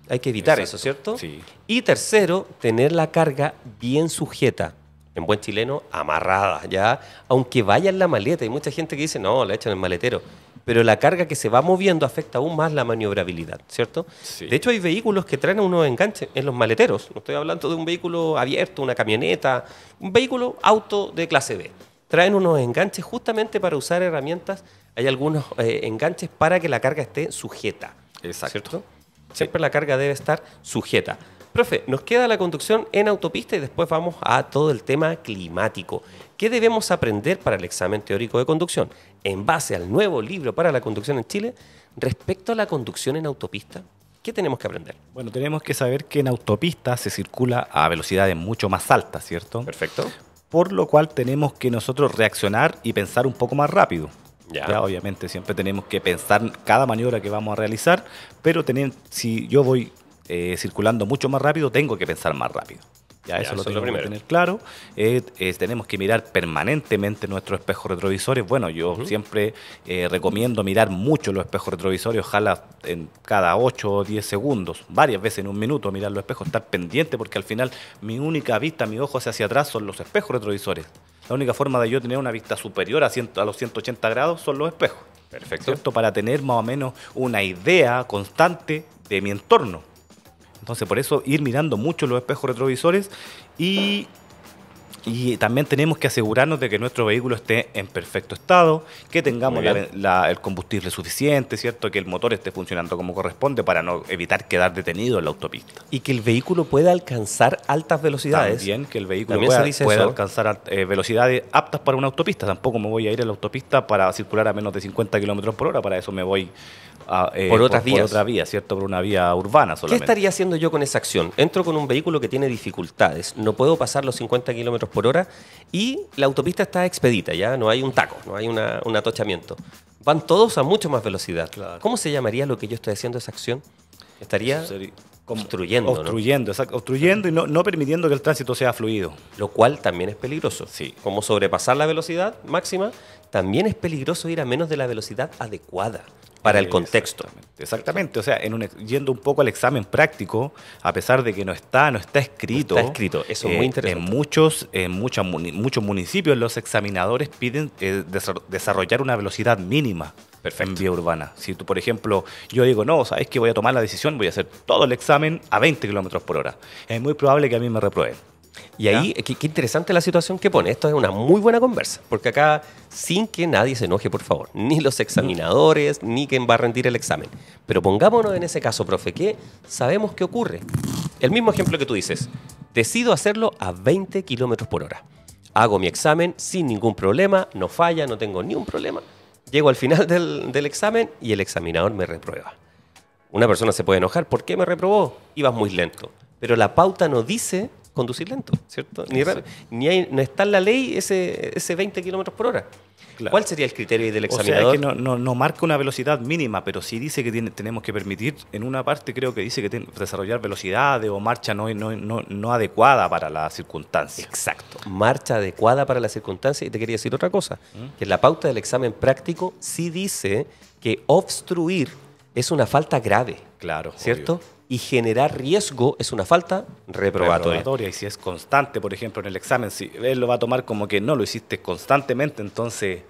Hay que evitar eso, ¿cierto? Sí. Y tercero, tener la carga bien sujeta en buen chileno, amarrada, ¿ya? Aunque vaya en la maleta. Hay mucha gente que dice, no, la echan en el maletero pero la carga que se va moviendo afecta aún más la maniobrabilidad, ¿cierto? De hecho, hay vehículos que traen unos enganches en los maleteros. No estoy hablando de un vehículo abierto, una camioneta, un vehículo auto de clase B. Traen unos enganches justamente para usar herramientas. Hay algunos eh, enganches para que la carga esté sujeta. Exacto. ¿Cierto? Siempre la carga debe estar sujeta. Profe, nos queda la conducción en autopista y después vamos a todo el tema climático. ¿Qué debemos aprender para el examen teórico de conducción en base al nuevo libro para la conducción en Chile respecto a la conducción en autopista? ¿Qué tenemos que aprender? Bueno, tenemos que saber que en autopista se circula a velocidades mucho más altas, ¿cierto? Perfecto. Por lo cual tenemos que nosotros reaccionar y pensar un poco más rápido. Ya. obviamente siempre tenemos que pensar cada maniobra que vamos a realizar, pero si yo voy eh, circulando mucho más rápido, tengo que pensar más rápido. Ya, eso, lo tenemos que tener claro. Eh, eh, tenemos que mirar permanentemente nuestros espejos retrovisores. Bueno, yo siempre eh, recomiendo mirar mucho los espejos retrovisores, ojalá en cada 8 o 10 segundos, varias veces en un minuto, mirar los espejos, estar pendiente, porque al final mi única vista, mi ojo hacia atrás son los espejos retrovisores. La única forma de yo tener una vista superior a, ciento, a los 180 grados son los espejos. Perfecto. Esto Para tener más o menos una idea constante de mi entorno. Entonces, por eso ir mirando mucho los espejos retrovisores y y también tenemos que asegurarnos de que nuestro vehículo esté en perfecto estado, que tengamos el combustible suficiente, ¿cierto? Que el motor esté funcionando como corresponde para no evitar quedar detenido en la autopista. Y que el vehículo pueda alcanzar altas velocidades. También que el vehículo pueda, alcanzar eh, velocidades aptas para una autopista. Tampoco me voy a ir a la autopista para circular a menos de 50 kilómetros por hora, para eso me voy Ah, eh, por, otras vías. otra vía, ¿cierto? Por una vía urbana solamente. ¿Qué estaría haciendo yo con esa acción? Entro con un vehículo que tiene dificultades, no puedo pasar los 50 kilómetros por hora y la autopista está expedita, ya no hay un taco, no hay un atochamiento. Van todos a mucho más velocidad. ¿Cómo se llamaría lo que yo estoy haciendo esa acción? Estaría Obstruyendo. Obstruyendo, exacto. Obstruyendo y no, permitiendo que el tránsito sea fluido. Lo cual también es peligroso. Sí. Como sobrepasar la velocidad máxima, también es peligroso ir a menos de la velocidad adecuada para el contexto. Exactamente, o sea, en yendo un poco al examen práctico, a pesar de que no está, no está escrito. está escrito, eso es muy eh, interesante. En muchos, en muchos municipios los examinadores piden eh, desarrollar una velocidad mínima. Perfecto. en vía urbana. Si tú, por ejemplo, yo digo, no, sabes que voy a tomar la decisión, voy a hacer todo el examen a 20 kilómetros por hora. Es muy probable que a mí me reprueben. Y ahí, qué, interesante la situación que pone. Esto es una muy buena conversa, porque acá, sin que nadie se enoje, por favor, ni los examinadores, ni quien va a rendir el examen. Pero pongámonos en ese caso, profe, que sabemos qué ocurre. El mismo ejemplo que tú dices, decido hacerlo a 20 kilómetros por hora. Hago mi examen sin ningún problema, no falla, no tengo ni un problema Llego al final del, examen y el examinador me reprueba. Una persona se puede enojar, ¿por qué me reprobó? Ibas muy lento. Pero la pauta no dice conducir lento, ¿cierto? Ni, no está en la ley ese, ese 20 kilómetros por hora. ¿Cuál sería el criterio del examinador? O sea, que no, marca una velocidad mínima, pero sí dice que tenemos que permitir, en una parte creo que dice que desarrollar velocidades o marcha no, adecuada para la circunstancia. Exacto, marcha adecuada para la circunstancia. Y te quería decir otra cosa, ¿Mm? que la pauta del examen práctico sí dice que obstruir es una falta grave. Claro. ¿Cierto? y generar riesgo es una falta reprobatoria. Y si es constante, por ejemplo, en el examen, si él lo va a tomar como que no lo hiciste constantemente, entonces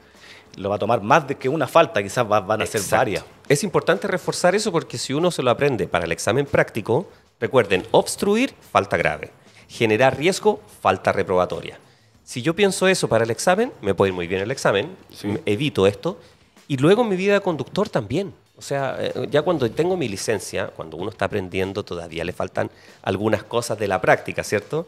lo va a tomar más de que una falta, quizás van a ser varias. Es importante reforzar eso porque si uno se lo aprende para el examen práctico, recuerden, obstruir, falta grave. Generar riesgo, falta reprobatoria. Si yo pienso eso para el examen, me puede ir muy bien el examen, evito esto, y luego en mi vida de conductor también. O sea, eh, ya cuando tengo mi licencia, cuando uno está aprendiendo, todavía le faltan algunas cosas de la práctica, ¿cierto?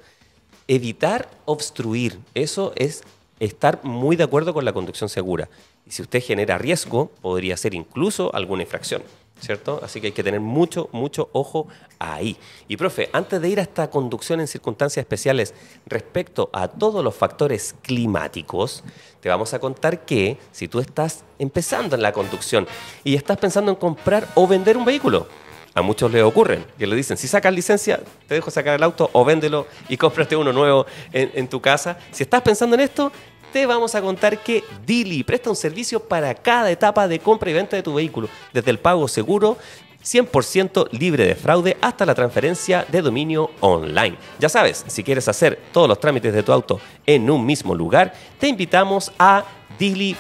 Evitar obstruir, eso es estar muy de acuerdo con la conducción segura. Y si usted genera riesgo, podría ser incluso alguna infracción. ¿cierto? Así que hay que tener mucho, mucho ojo ahí. Y profe, antes de ir a esta conducción en circunstancias especiales respecto a todos los factores climáticos, te vamos a contar que si tú estás empezando en la conducción y estás pensando en comprar o vender un vehículo, a muchos les ocurren, que le dicen, si sacas licencia, te dejo sacar el auto o véndelo y *laughs* cómprate uno nuevo en, en tu casa. Si estás pensando en esto, te vamos a contar que Dili presta un servicio para cada etapa de compra y venta de tu vehículo, desde el pago seguro 100% libre de fraude hasta la transferencia de dominio online. Ya sabes, si quieres hacer todos los trámites de tu auto en un mismo lugar, te invitamos a dili.cl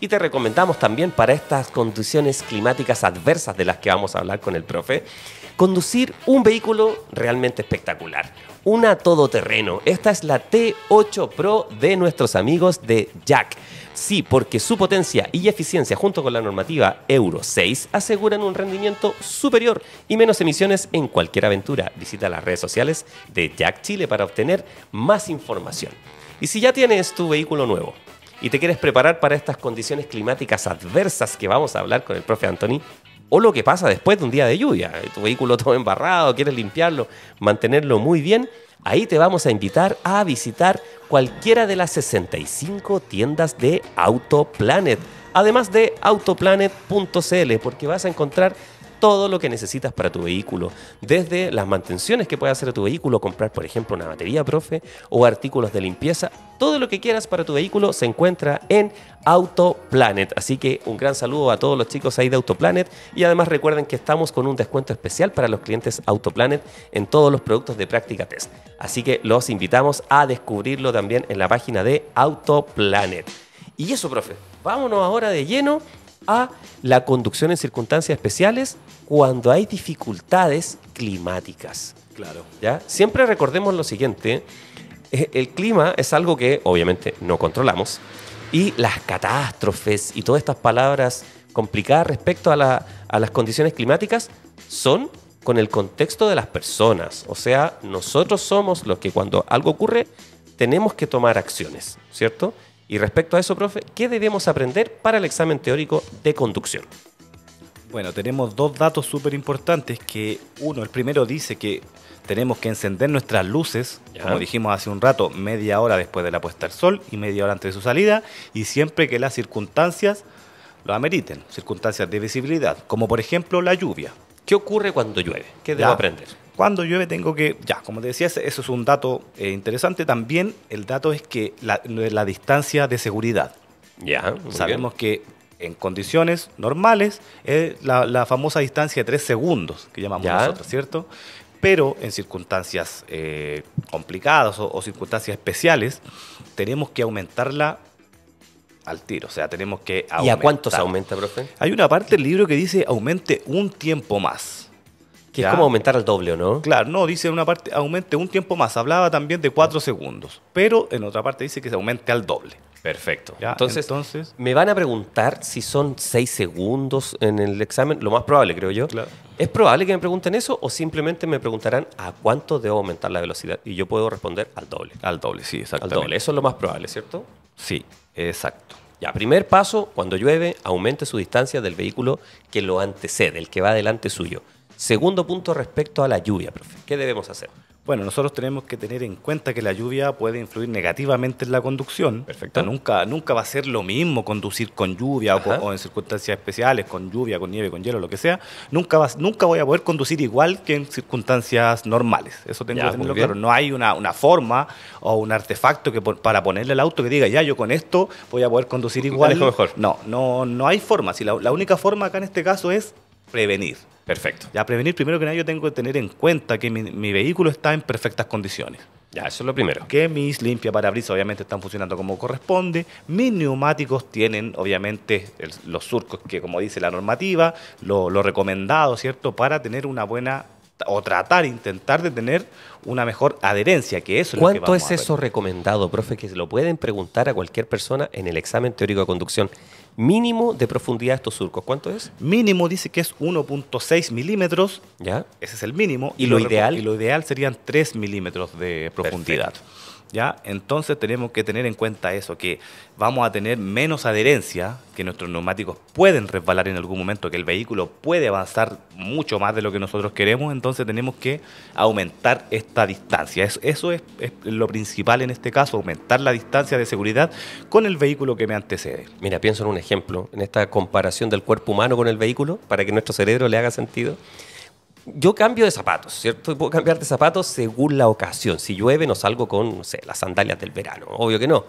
y te recomendamos también para estas condiciones climáticas adversas de las que vamos a hablar con el profe conducir un vehículo realmente espectacular, una todoterreno. Esta es la T8 Pro de nuestros amigos de Jack. Sí, porque su potencia y eficiencia junto con la normativa Euro 6 aseguran un rendimiento superior y menos emisiones en cualquier aventura. Visita las redes sociales de Jack Chile para obtener más información. Y si ya tienes tu vehículo nuevo, y te quieres preparar para estas condiciones climáticas adversas que vamos a hablar con el profe Anthony, o lo que pasa después de un día de lluvia, tu vehículo todo embarrado, quieres limpiarlo, mantenerlo muy bien, ahí te vamos a invitar a visitar cualquiera de las 65 tiendas de Autoplanet. Además de autoplanet.cl, porque vas a encontrar todo lo que necesitas para tu vehículo, desde las mantenciones que puedes hacer a tu vehículo, comprar por ejemplo una batería, profe, o artículos de limpieza, todo lo que quieras para tu vehículo se encuentra en Autoplanet. Así que un gran saludo a todos los chicos ahí de Autoplanet y además recuerden que estamos con un descuento especial para los clientes Autoplanet en todos los productos de práctica test. Así que los invitamos a descubrirlo también en la página de Autoplanet. Y eso, profe, vámonos ahora de lleno a la conducción en circunstancias especiales cuando hay dificultades climáticas. Claro. ¿Ya? Siempre recordemos lo siguiente, eh, el clima es algo que obviamente no controlamos y las catástrofes y todas estas palabras complicadas respecto a, a las condiciones climáticas son con el contexto de las personas. O sea, nosotros somos los que cuando algo ocurre tenemos que tomar acciones, ¿cierto? Y respecto a eso, profe, ¿qué debemos aprender para el examen teórico de conducción? Bueno, tenemos dos datos súper importantes que uno, el primero dice que tenemos que encender nuestras luces, como dijimos hace un rato, media hora después de la puesta del sol y media hora antes de su salida, y siempre que las circunstancias lo ameriten, circunstancias de visibilidad, como por ejemplo la lluvia. ¿Qué ocurre cuando llueve? ¿Qué debo aprender? cuando llueve tengo que, ya, como te decía, eso es un dato eh, interesante. También el dato es que la, distancia de seguridad. Ya. Sabemos que en condiciones normales es eh, la, famosa distancia de tres segundos que llamamos nosotros, ¿cierto? Pero en circunstancias eh, complicadas o, o circunstancias especiales tenemos que aumentarla al tiro. O sea, tenemos que aumentar. ¿Y a cuánto se aumenta, profe? Hay una parte del libro que dice aumente un tiempo más. Que es como aumentar al doble, ¿no? Claro, no, dice en una parte aumente un tiempo más. Hablaba también de cuatro segundos, pero en otra parte dice que se aumente al doble. Perfecto. Entonces, me van a preguntar si son seis segundos en el examen, lo más probable, creo yo. ¿Es probable que me pregunten eso o simplemente me preguntarán a cuánto debo aumentar la velocidad? Y yo puedo responder al doble. Al doble, sí, exactamente. Al doble, eso es lo más probable, ¿cierto? Sí, exacto. Ya, primer paso, cuando llueve, aumente su distancia del vehículo que lo antecede, el que va delante suyo. Segundo punto respecto a la lluvia, profe. ¿Qué debemos hacer? Bueno, nosotros tenemos que tener en cuenta que la lluvia puede influir negativamente en la conducción. Perfecto. nunca, nunca va a ser lo mismo conducir con lluvia o, en circunstancias especiales, con lluvia, con nieve, con hielo, lo que sea. Nunca, va, nunca voy a poder conducir igual que en circunstancias normales. Eso tengo que tenerlo claro. No hay una, forma o un artefacto que para ponerle al auto que diga, ya, yo con esto voy a poder conducir igual. Mejor. No, no, no hay forma. Si la única forma acá en este caso es prevenir. Perfecto. Ya, prevenir, primero que nada, yo tengo que tener en cuenta que mi, vehículo está en perfectas condiciones. Ya, eso es lo primero. Que mis parabrisas, obviamente están funcionando como corresponde. Mis neumáticos tienen obviamente los surcos que como dice la normativa, lo, recomendado, ¿cierto? Para tener una buena o tratar, intentar de tener una mejor adherencia, que eso es ¿Cuánto lo que es eso recomendado, profe? Que se lo pueden preguntar a cualquier persona en el examen teórico de conducción mínimo de profundidad de estos surcos. ¿Cuánto es? Mínimo dice que es 1.6 milímetros. Ya. Ese es el mínimo. ¿Y, lo, ideal? Y lo ideal serían 3 milímetros de profundidad. ¿ya? Entonces tenemos que tener en cuenta eso, que vamos a tener menos adherencia, que nuestros neumáticos pueden resbalar en algún momento, que el vehículo puede avanzar mucho más de lo que nosotros queremos, entonces tenemos que aumentar esta distancia. Eso, es, es, lo principal en este caso, aumentar la distancia de seguridad con el vehículo que me antecede. Mira, pienso en un ejemplo, en esta comparación del cuerpo humano con el vehículo, para que nuestro cerebro le haga sentido yo cambio de zapatos, ¿cierto? Puedo cambiar de zapatos según la ocasión. Si llueve, no salgo con, no sé, las sandalias del verano, obvio que no.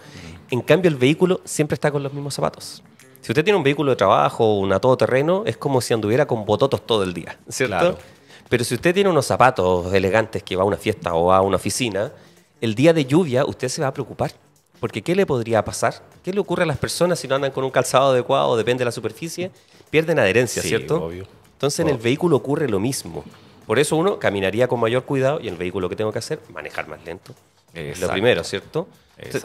En cambio, el vehículo siempre está con los mismos zapatos. Si usted tiene un vehículo de trabajo o una todoterreno, es como si anduviera con bototos todo el día, ¿cierto? Pero si usted tiene unos zapatos elegantes que va a una fiesta o a una oficina, el día de lluvia usted se va a preocupar. Porque ¿qué le podría pasar? ¿Qué le ocurre a las personas si no andan con un calzado adecuado? Depende de la superficie. Pierden adherencia, ¿cierto? Obvio entonces en el vehículo ocurre lo mismo. Por eso uno caminaría con mayor cuidado y en el vehículo que tengo que hacer, manejar más lento. es Lo primero, ¿cierto?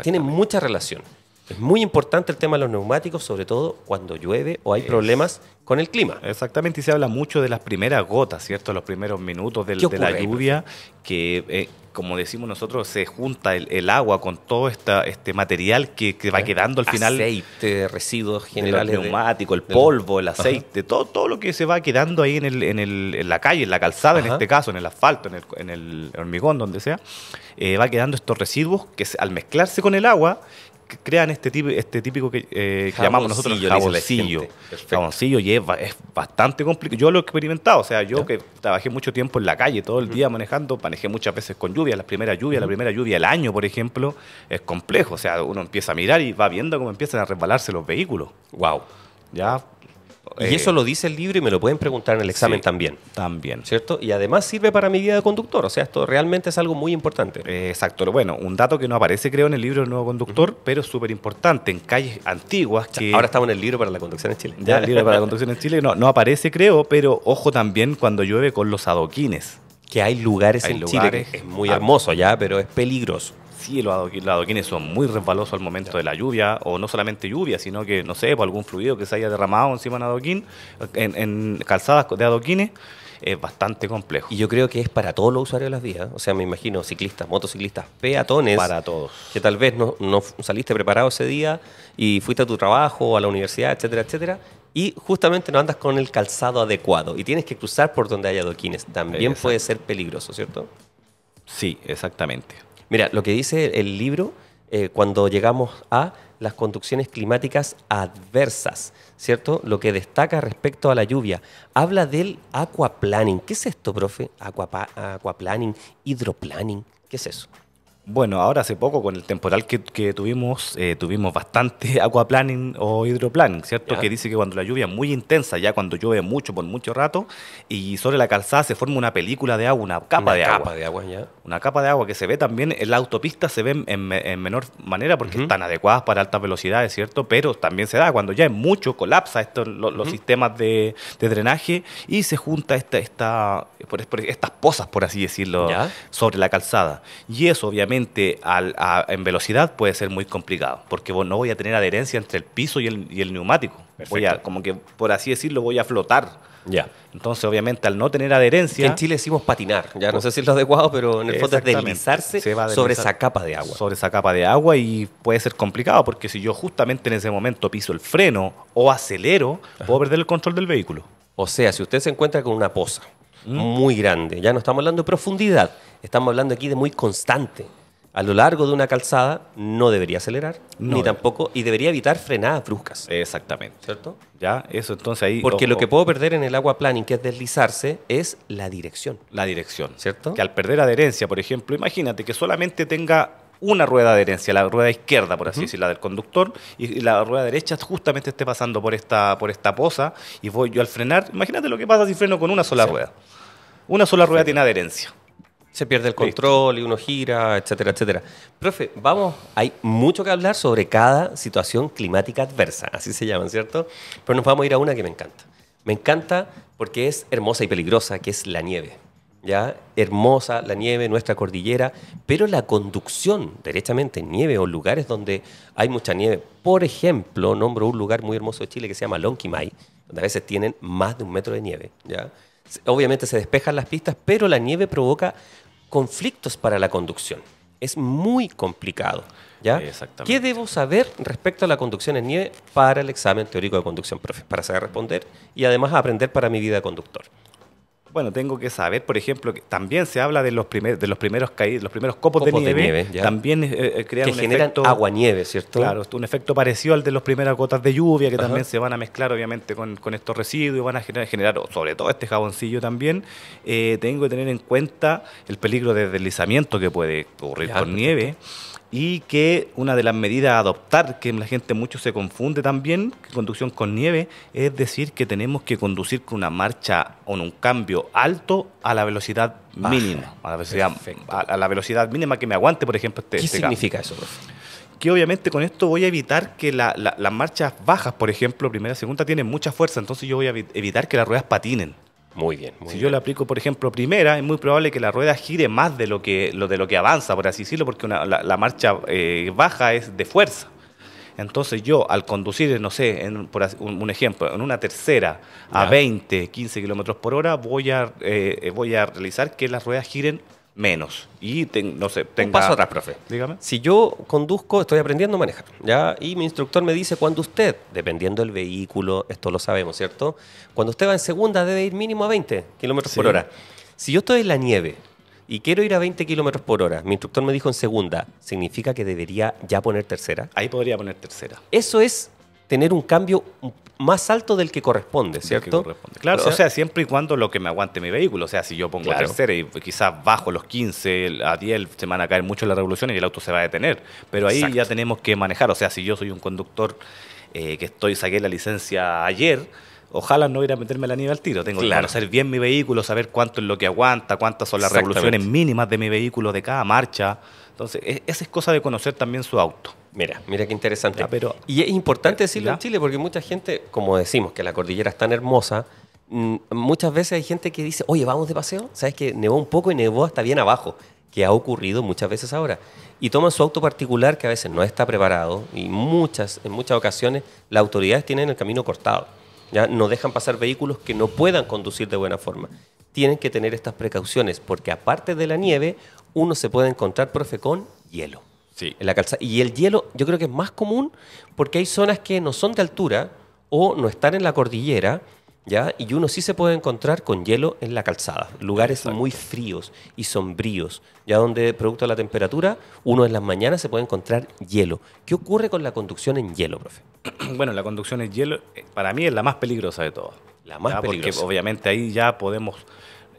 tiene mucha relación. Es muy importante el tema de los neumáticos, sobre todo cuando llueve o hay problemas con el clima. Exactamente, y se habla mucho de las primeras gotas, ¿cierto? Los primeros minutos de la lluvia, que eh, como decimos nosotros, se junta el, agua con todo esta, este material que, que va quedando al final. Aceite, residuos generales. El neumático, el polvo, el aceite, todo, lo que se va quedando ahí en, el, en, el, en la calle, en la calzada en este caso, en el asfalto, en el, en el hormigón, donde sea, eh, va quedando estos residuos que al mezclarse con el agua crean este, típico, este típico que, eh, llamamos nosotros el jaboncillo. Jaboncillo y es, bastante complicado. Yo lo he experimentado, o sea, yo que trabajé mucho tiempo en la calle, todo el día manejando, manejé muchas veces con lluvia, La primera lluvia, la primera lluvia del año, por ejemplo, es complejo, o sea, uno empieza a mirar y va viendo cómo empiezan a resbalarse los vehículos. Wow. Ya y eh, eso lo dice el libro y me lo pueden preguntar en el examen también. También. ¿Cierto? Y además sirve para mi vida de conductor. O sea, esto realmente es algo muy importante. Eh, exacto. Bueno, un dato que no aparece, creo, en el libro del nuevo conductor, pero es pero súper importante. En calles antiguas. Que... Ahora estamos en el libro para la conducción en Chile. Ya, el libro para la conducción en Chile. No, aparece, creo, pero ojo también cuando llueve con los adoquines. Que hay lugares en Chile. Que es muy ah. hermoso ya, pero es peligroso. Sí, los, adoquines son muy resbalosos al momento de la lluvia, o no solamente lluvia, sino que, no sé, por pues, algún fluido que se haya derramado encima de un adoquín, en, calzadas de adoquines es bastante complejo. Y yo creo que es para todos los usuarios de las vías. O sea, me imagino ciclistas, motociclistas, peatones. Para todos. Que tal vez no, saliste preparado ese día y fuiste a tu trabajo, a la universidad, etcétera, etcétera. Y justamente no andas con el calzado adecuado y tienes que cruzar por donde hay adoquines. También puede ser peligroso, ¿cierto? Sí, exactamente. Mira, lo que dice el libro eh, cuando llegamos a las conducciones climáticas adversas, ¿cierto? Lo que destaca respecto a la lluvia. Habla del aquaplaning. ¿Qué es esto, profe? Aquaplanning, aquaplaning, hidroplaning. ¿Qué es eso? Bueno, ahora hace poco con el temporal que, tuvimos, eh, tuvimos bastante *laughs* aquaplanning o hidroplanning, ¿cierto? Que dice que cuando la lluvia es muy intensa, ya cuando llueve mucho por mucho rato, y sobre la calzada se forma una película de agua, una capa de capa agua. de agua, ya una capa de agua que se ve también en la autopista, se ve en, menor manera porque están adecuadas para altas velocidades, ¿cierto? Pero también se da cuando ya es mucho, colapsa esto, los sistemas de, drenaje y se junta esta, esta, por, estas pozas, por así decirlo, sobre la calzada. Y eso, obviamente, en velocidad puede ser muy complicado porque no voy a tener adherencia entre el piso y el, neumático. Voy a, como que, por así decirlo, voy a flotar. Ya. Entonces, obviamente, al no tener adherencia. en Chile decimos patinar, ya no sé si es lo adecuado, pero en el fondo es deslizarse sobre esa capa de agua. Sobre esa capa de agua y puede ser complicado porque si yo justamente en ese momento piso el freno o acelero, puedo perder el control del vehículo. O sea, si usted se encuentra con una poza ¿Mm? muy grande, ya no estamos hablando de profundidad, estamos hablando aquí de muy constante a lo largo de una calzada no debería acelerar, ni tampoco, y debería evitar frenadas bruscas. Exactamente. ¿Cierto? Ya, eso entonces ahí. Porque lo que puedo perder en el agua planning, que es deslizarse, es la dirección. La dirección. ¿Cierto? Que al perder adherencia, por ejemplo, imagínate que solamente tenga una rueda de adherencia, la rueda izquierda, por así decirlo, la del conductor, y la rueda derecha justamente esté pasando por esta, por esta posa, y voy yo al frenar, imagínate lo que pasa si freno con una sola rueda. Una sola rueda tiene adherencia. Se pierde el control y uno gira, etcétera, etcétera. Profe, vamos, hay mucho que hablar sobre cada situación climática adversa, así se llaman, ¿cierto? Pero nos vamos a ir a una que me encanta. Me encanta porque es hermosa y peligrosa, que es la nieve. ¿Ya? Hermosa la nieve, nuestra cordillera, pero la conducción derechamente en nieve o lugares donde hay mucha nieve. Por ejemplo, nombro un lugar muy hermoso de Chile que se llama Lonquimay, donde a veces tienen más de un metro de nieve. ¿ya? Obviamente se despejan las pistas, pero la nieve provoca conflictos para la conducción. Es muy complicado. ¿ya? ¿Qué debo saber respecto a la conducción en nieve para el examen teórico de conducción, profe? Para saber responder y además aprender para mi vida de conductor. Bueno, tengo que saber, por ejemplo, que también se habla de los, primeros de los primeros caídos, los primeros copos, de nieve, también eh, eh que un generan efecto agua nieve, ¿cierto? Claro, un efecto parecido al de las primeras gotas de lluvia que también se van a mezclar obviamente con, estos residuos, van a generar, generar, sobre todo este jaboncillo también. Eh, tengo que tener en cuenta el peligro de deslizamiento que puede ocurrir con nieve y que una de las medidas a adoptar, que la gente mucho se confunde también, que conducción con nieve, es decir que tenemos que conducir con una marcha o un cambio alto a la velocidad mínima, a la velocidad, mínima que me aguante, por ejemplo, este ¿Qué este significa eso, Que obviamente con esto voy a evitar que las marchas bajas, por ejemplo, primera, segunda, tienen mucha fuerza, entonces yo voy a evitar que las ruedas patinen. Muy bien. si yo le aplico, por ejemplo, primera, es muy probable que la rueda gire más de lo que, lo, de lo que avanza, por así decirlo, porque una, la, marcha eh, baja es de fuerza. Entonces yo al conducir, no sé, en, por un, ejemplo, en una tercera a 20, 15 kilómetros por hora, voy a, eh, voy a realizar que las ruedas giren menos. Y no sé, tengo paso atrás, profe. Dígame. Si yo conduzco, estoy aprendiendo a manejar, ¿ya? Y mi instructor me dice, cuando usted, dependiendo del vehículo, esto lo sabemos, ¿cierto? Cuando usted va en segunda debe ir mínimo a 20 kilómetros por hora. Si yo estoy en la nieve y quiero ir a 20 kilómetros por hora, mi instructor me dijo en segunda, ¿significa que debería ya poner tercera? Ahí podría poner tercera. Eso es tener un cambio más alto del que corresponde, ¿cierto? Claro, o sea, siempre y cuando lo que me aguante mi vehículo. O sea, si yo pongo a tercera y quizás bajo los 15 a 10, se van a caer mucho las revoluciones y el auto se va a detener. Pero ahí ya tenemos que manejar. O sea, si yo soy un conductor eh, que estoy saqué la licencia ayer, ojalá no ir a meterme la nieve al tiro. Tengo que conocer bien mi vehículo, saber cuánto es lo que aguanta, cuántas son las revoluciones mínimas de mi vehículo de cada marcha. Entonces, e, esa es cosa de conocer también su auto. Mira, mira qué interesante. y es importante decirlo en Chile porque mucha gente, como decimos, que la cordillera es tan hermosa, mm, muchas veces hay gente que dice, oye, vamos de paseo, ¿sabes que nevó un poco y nevó hasta bien abajo? que ha ocurrido muchas veces ahora. Y toman su auto particular que a veces no está preparado y muchas, en muchas ocasiones las autoridades tienen el camino cortado. ¿ya? No dejan pasar vehículos que no puedan conducir de buena forma. Tienen que tener estas precauciones porque aparte de la nieve uno se puede encontrar, profe, con hielo. Sí. En la calzada. Y el hielo yo creo que es más común porque hay zonas que no son de altura o no están en la cordillera, ¿ya? Y uno sí se puede encontrar con hielo en la calzada. Lugares muy fríos y sombríos, ya donde producto de la temperatura, uno en las mañanas se puede encontrar hielo. ¿Qué ocurre con la conducción en hielo, profe? *clears throat* Bueno, la conducción en hielo eh, para mí es la más peligrosa de todas. La más peligrosa. Porque obviamente ahí ya podemos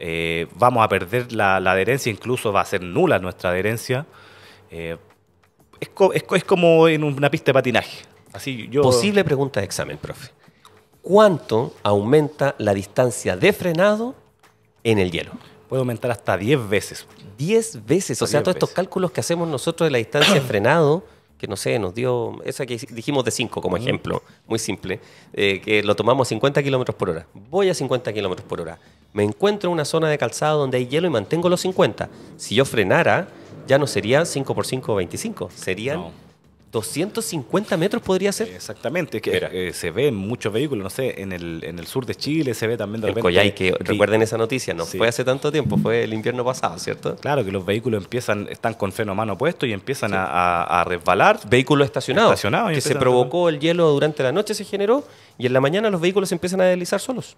eh, vamos a perder la, adherencia, incluso va a ser nula nuestra adherencia. Eh, es, como en una pista de patinaje. Así Posible pregunta de examen, profe. ¿Cuánto aumenta la distancia de frenado en el hielo? Puede aumentar hasta 10 veces. 10 veces, o sea, todos estos cálculos que hacemos nosotros de la distancia de frenado que no sé, nos dio, esa que dijimos de 5 como ejemplo, muy simple, eh, que lo tomamos 50 kilómetros por hora. Voy a 50 kilómetros por hora me encuentro en una zona de calzado donde hay hielo y mantengo los 50. Si yo frenara, ya no serían 5 por 5 25, serían 250 metros podría ser. Exactamente, que eh, se ve en muchos vehículos, no sé, en el, en el sur de Chile se ve también de el repente. que recuerden esa noticia, no fue hace tanto tiempo, fue el invierno pasado, ¿cierto? Claro, que los vehículos empiezan, están con freno a mano puesto y empiezan a, a, resbalar. Vehículos estacionados, estacionados que se provocó el hielo durante la noche, se generó, y en la mañana los vehículos empiezan a deslizar solos.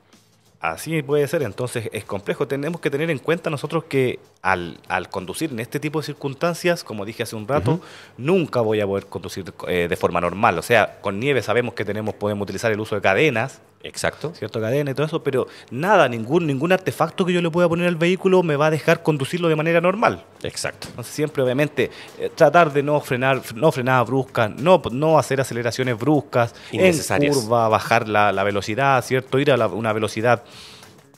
Así puede ser, entonces es complejo. Tenemos que tener en cuenta nosotros que al, conducir en este tipo de circunstancias, como dije hace un rato, nunca voy a poder conducir eh, de forma normal. O sea, con nieve sabemos que tenemos, podemos utilizar el uso de cadenas, Exacto. ¿Cierto? Cadena y todo eso, pero nada, ningún, ningún artefacto que yo le pueda poner al vehículo me va a dejar conducirlo de manera normal. Exacto. siempre, obviamente, eh, tratar de no frenar, no frenar bruscas, no, no hacer aceleraciones bruscas, en curva, bajar la, velocidad, ¿cierto? Ir a una velocidad.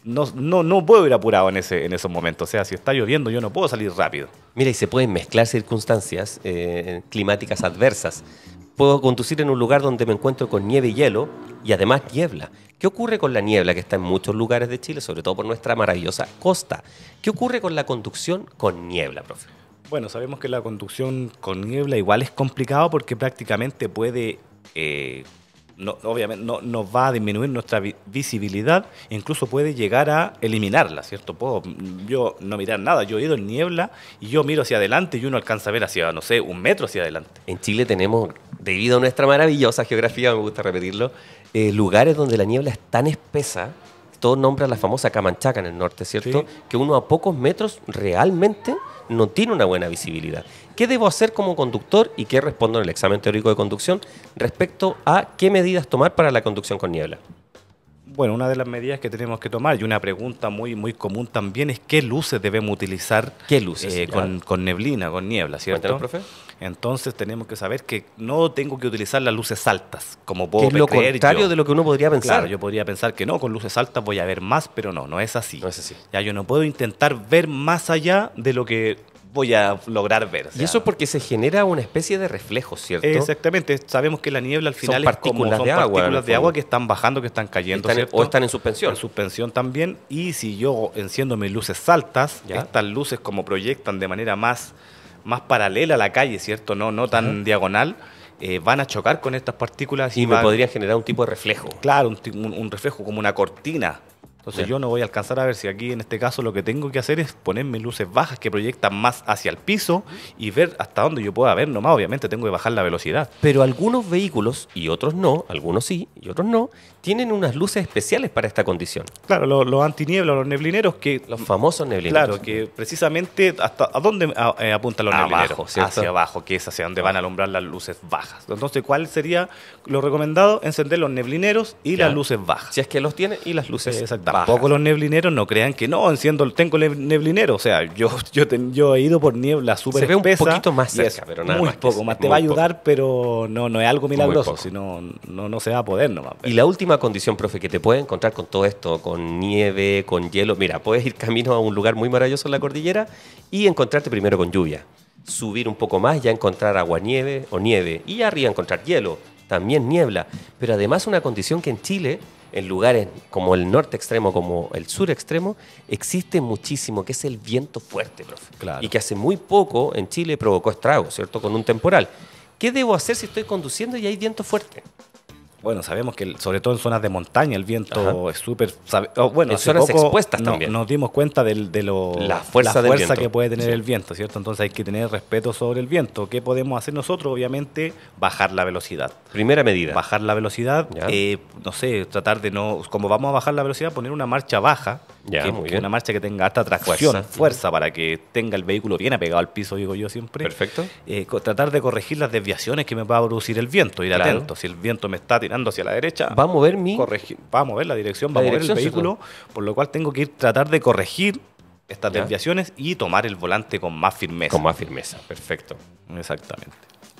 No, no, no, puedo ir apurado en, ese, en esos momentos. O sea, si está lloviendo, yo no puedo salir rápido. Mira, y se pueden mezclar circunstancias eh, climáticas adversas puedo conducir en un lugar donde me encuentro con nieve y hielo y además niebla. ¿Qué ocurre con la niebla que está en muchos lugares de Chile, sobre todo por nuestra maravillosa costa? ¿Qué ocurre con la conducción con niebla, profe? Bueno, sabemos que la conducción con niebla igual es complicado porque prácticamente puede, eh, no, obviamente, no, nos va a disminuir nuestra visibilidad, e incluso puede llegar a eliminarla, ¿cierto? Puedo yo no mirar nada, yo he ido en niebla y yo miro hacia adelante y uno alcanza a ver hacia, no sé, un metro hacia adelante. En Chile tenemos debido a nuestra maravillosa geografía, me gusta repetirlo, eh, lugares donde la niebla es tan espesa, todo nombra la famosa Camanchaca en el norte, ¿cierto? Que uno a pocos metros realmente no tiene una buena visibilidad. ¿Qué debo hacer como conductor y qué respondo en el examen teórico de conducción respecto a qué medidas tomar para la conducción con niebla? bueno, una de las medidas que tenemos que tomar y una pregunta muy, muy común también es qué luces debemos utilizar ¿Qué luces? Eh, con, neblina, con niebla, ¿cierto? Profe? Entonces tenemos que saber que no tengo que utilizar las luces altas, como puedo que es lo contrario de lo que uno podría pensar. Claro, yo podría pensar que no, con luces altas voy a ver más, pero no, no es así. No es así. Ya yo no puedo intentar ver más allá de lo que voy a lograr ver. Y eso porque se genera una especie de reflejo, ¿cierto? Exactamente. Sabemos que la niebla al final es como, de, agua, partículas de agua que están bajando, que están cayendo. o están en suspensión. En suspensión también. Y si yo enciendo mis luces altas, estas luces como proyectan de manera más, más paralela a la calle, ¿cierto? No, no tan diagonal. Eh, van a chocar con estas partículas y, me podría generar un tipo de reflejo. Claro, un reflejo como una cortina entonces yo no voy a alcanzar a ver si aquí en este caso lo que tengo que hacer es ponerme luces bajas que proyectan más hacia el piso y ver hasta dónde yo pueda ver nomás. Obviamente tengo que bajar la velocidad. Pero algunos vehículos y otros no, algunos sí y otros no, tienen unas luces especiales para esta condición. Claro, los, antinieblos, antinieblas, los neblineros que... Los famosos neblineros. Claro, que precisamente hasta... ¿A dónde eh, apuntan los neblineros? Hacia abajo, que es hacia donde van a alumbrar las luces bajas. Entonces, ¿cuál sería lo recomendado? Encender los neblineros y las luces bajas. Si es que los tiene y las luces Exacto. bajas. Tampoco los neblineros no crean que no, enciendo, tengo neblinero. O sea, yo, yo, he ido por niebla súper Se ve un poquito más cerca, pero nada muy poco más. Te va a ayudar, pero no, no es algo milagroso, si no, no se va a poder nomás. Y la última condición, profe, que te puedes encontrar con todo esto, con nieve, con hielo. Mira, puedes ir camino a un lugar muy maravilloso en la cordillera y encontrarte primero con lluvia. Subir un poco más, ya encontrar agua nieve o nieve. Y arriba encontrar hielo, también niebla. Pero además una condición que en Chile, en lugares como el norte extremo, como el sur extremo, existe muchísimo, que es el viento fuerte, profe. Y que hace muy poco en Chile provocó estragos, ¿cierto? Con un temporal. ¿Qué debo hacer si estoy conduciendo y hay viento fuerte? bueno, sabemos que sobre todo en zonas de montaña el viento es súper... Oh, bueno, en expuestas también. Nos dimos cuenta de lo, la fuerza, que puede tener el viento, ¿cierto? Entonces hay que tener respeto sobre el viento. ¿Qué podemos hacer nosotros? Obviamente, bajar la velocidad. Primera medida. Bajar la velocidad, eh, no sé, tratar de no... Como vamos a bajar la velocidad, poner una marcha baja, una marcha que tenga hasta tracción, fuerza, para que tenga el vehículo bien apegado al piso, digo yo siempre. Perfecto. Eh, tratar de corregir las desviaciones que me va a producir el viento, ir al atento. Si el viento me está tirando hacia la derecha, va a mover mi. va a mover la dirección, va a mover el vehículo, pues. por lo cual tengo que ir, tratar de corregir estas desviaciones y tomar el volante con más firmeza. Con más firmeza, perfecto. Exactamente.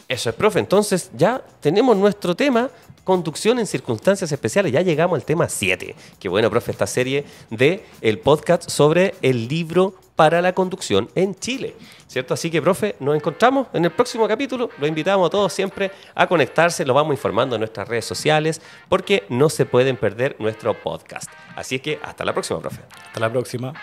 Eso es, profe. Entonces ya tenemos nuestro tema Conducción en circunstancias especiales. Ya llegamos al tema 7. Qué bueno, profe, esta serie de el podcast sobre el libro para la conducción en Chile. ¿Cierto? Así que, profe, nos encontramos en el próximo capítulo. Lo invitamos a todos siempre a conectarse, lo vamos informando en nuestras redes sociales, porque no se pueden perder nuestro podcast. Así que hasta la próxima, profe. Hasta la próxima.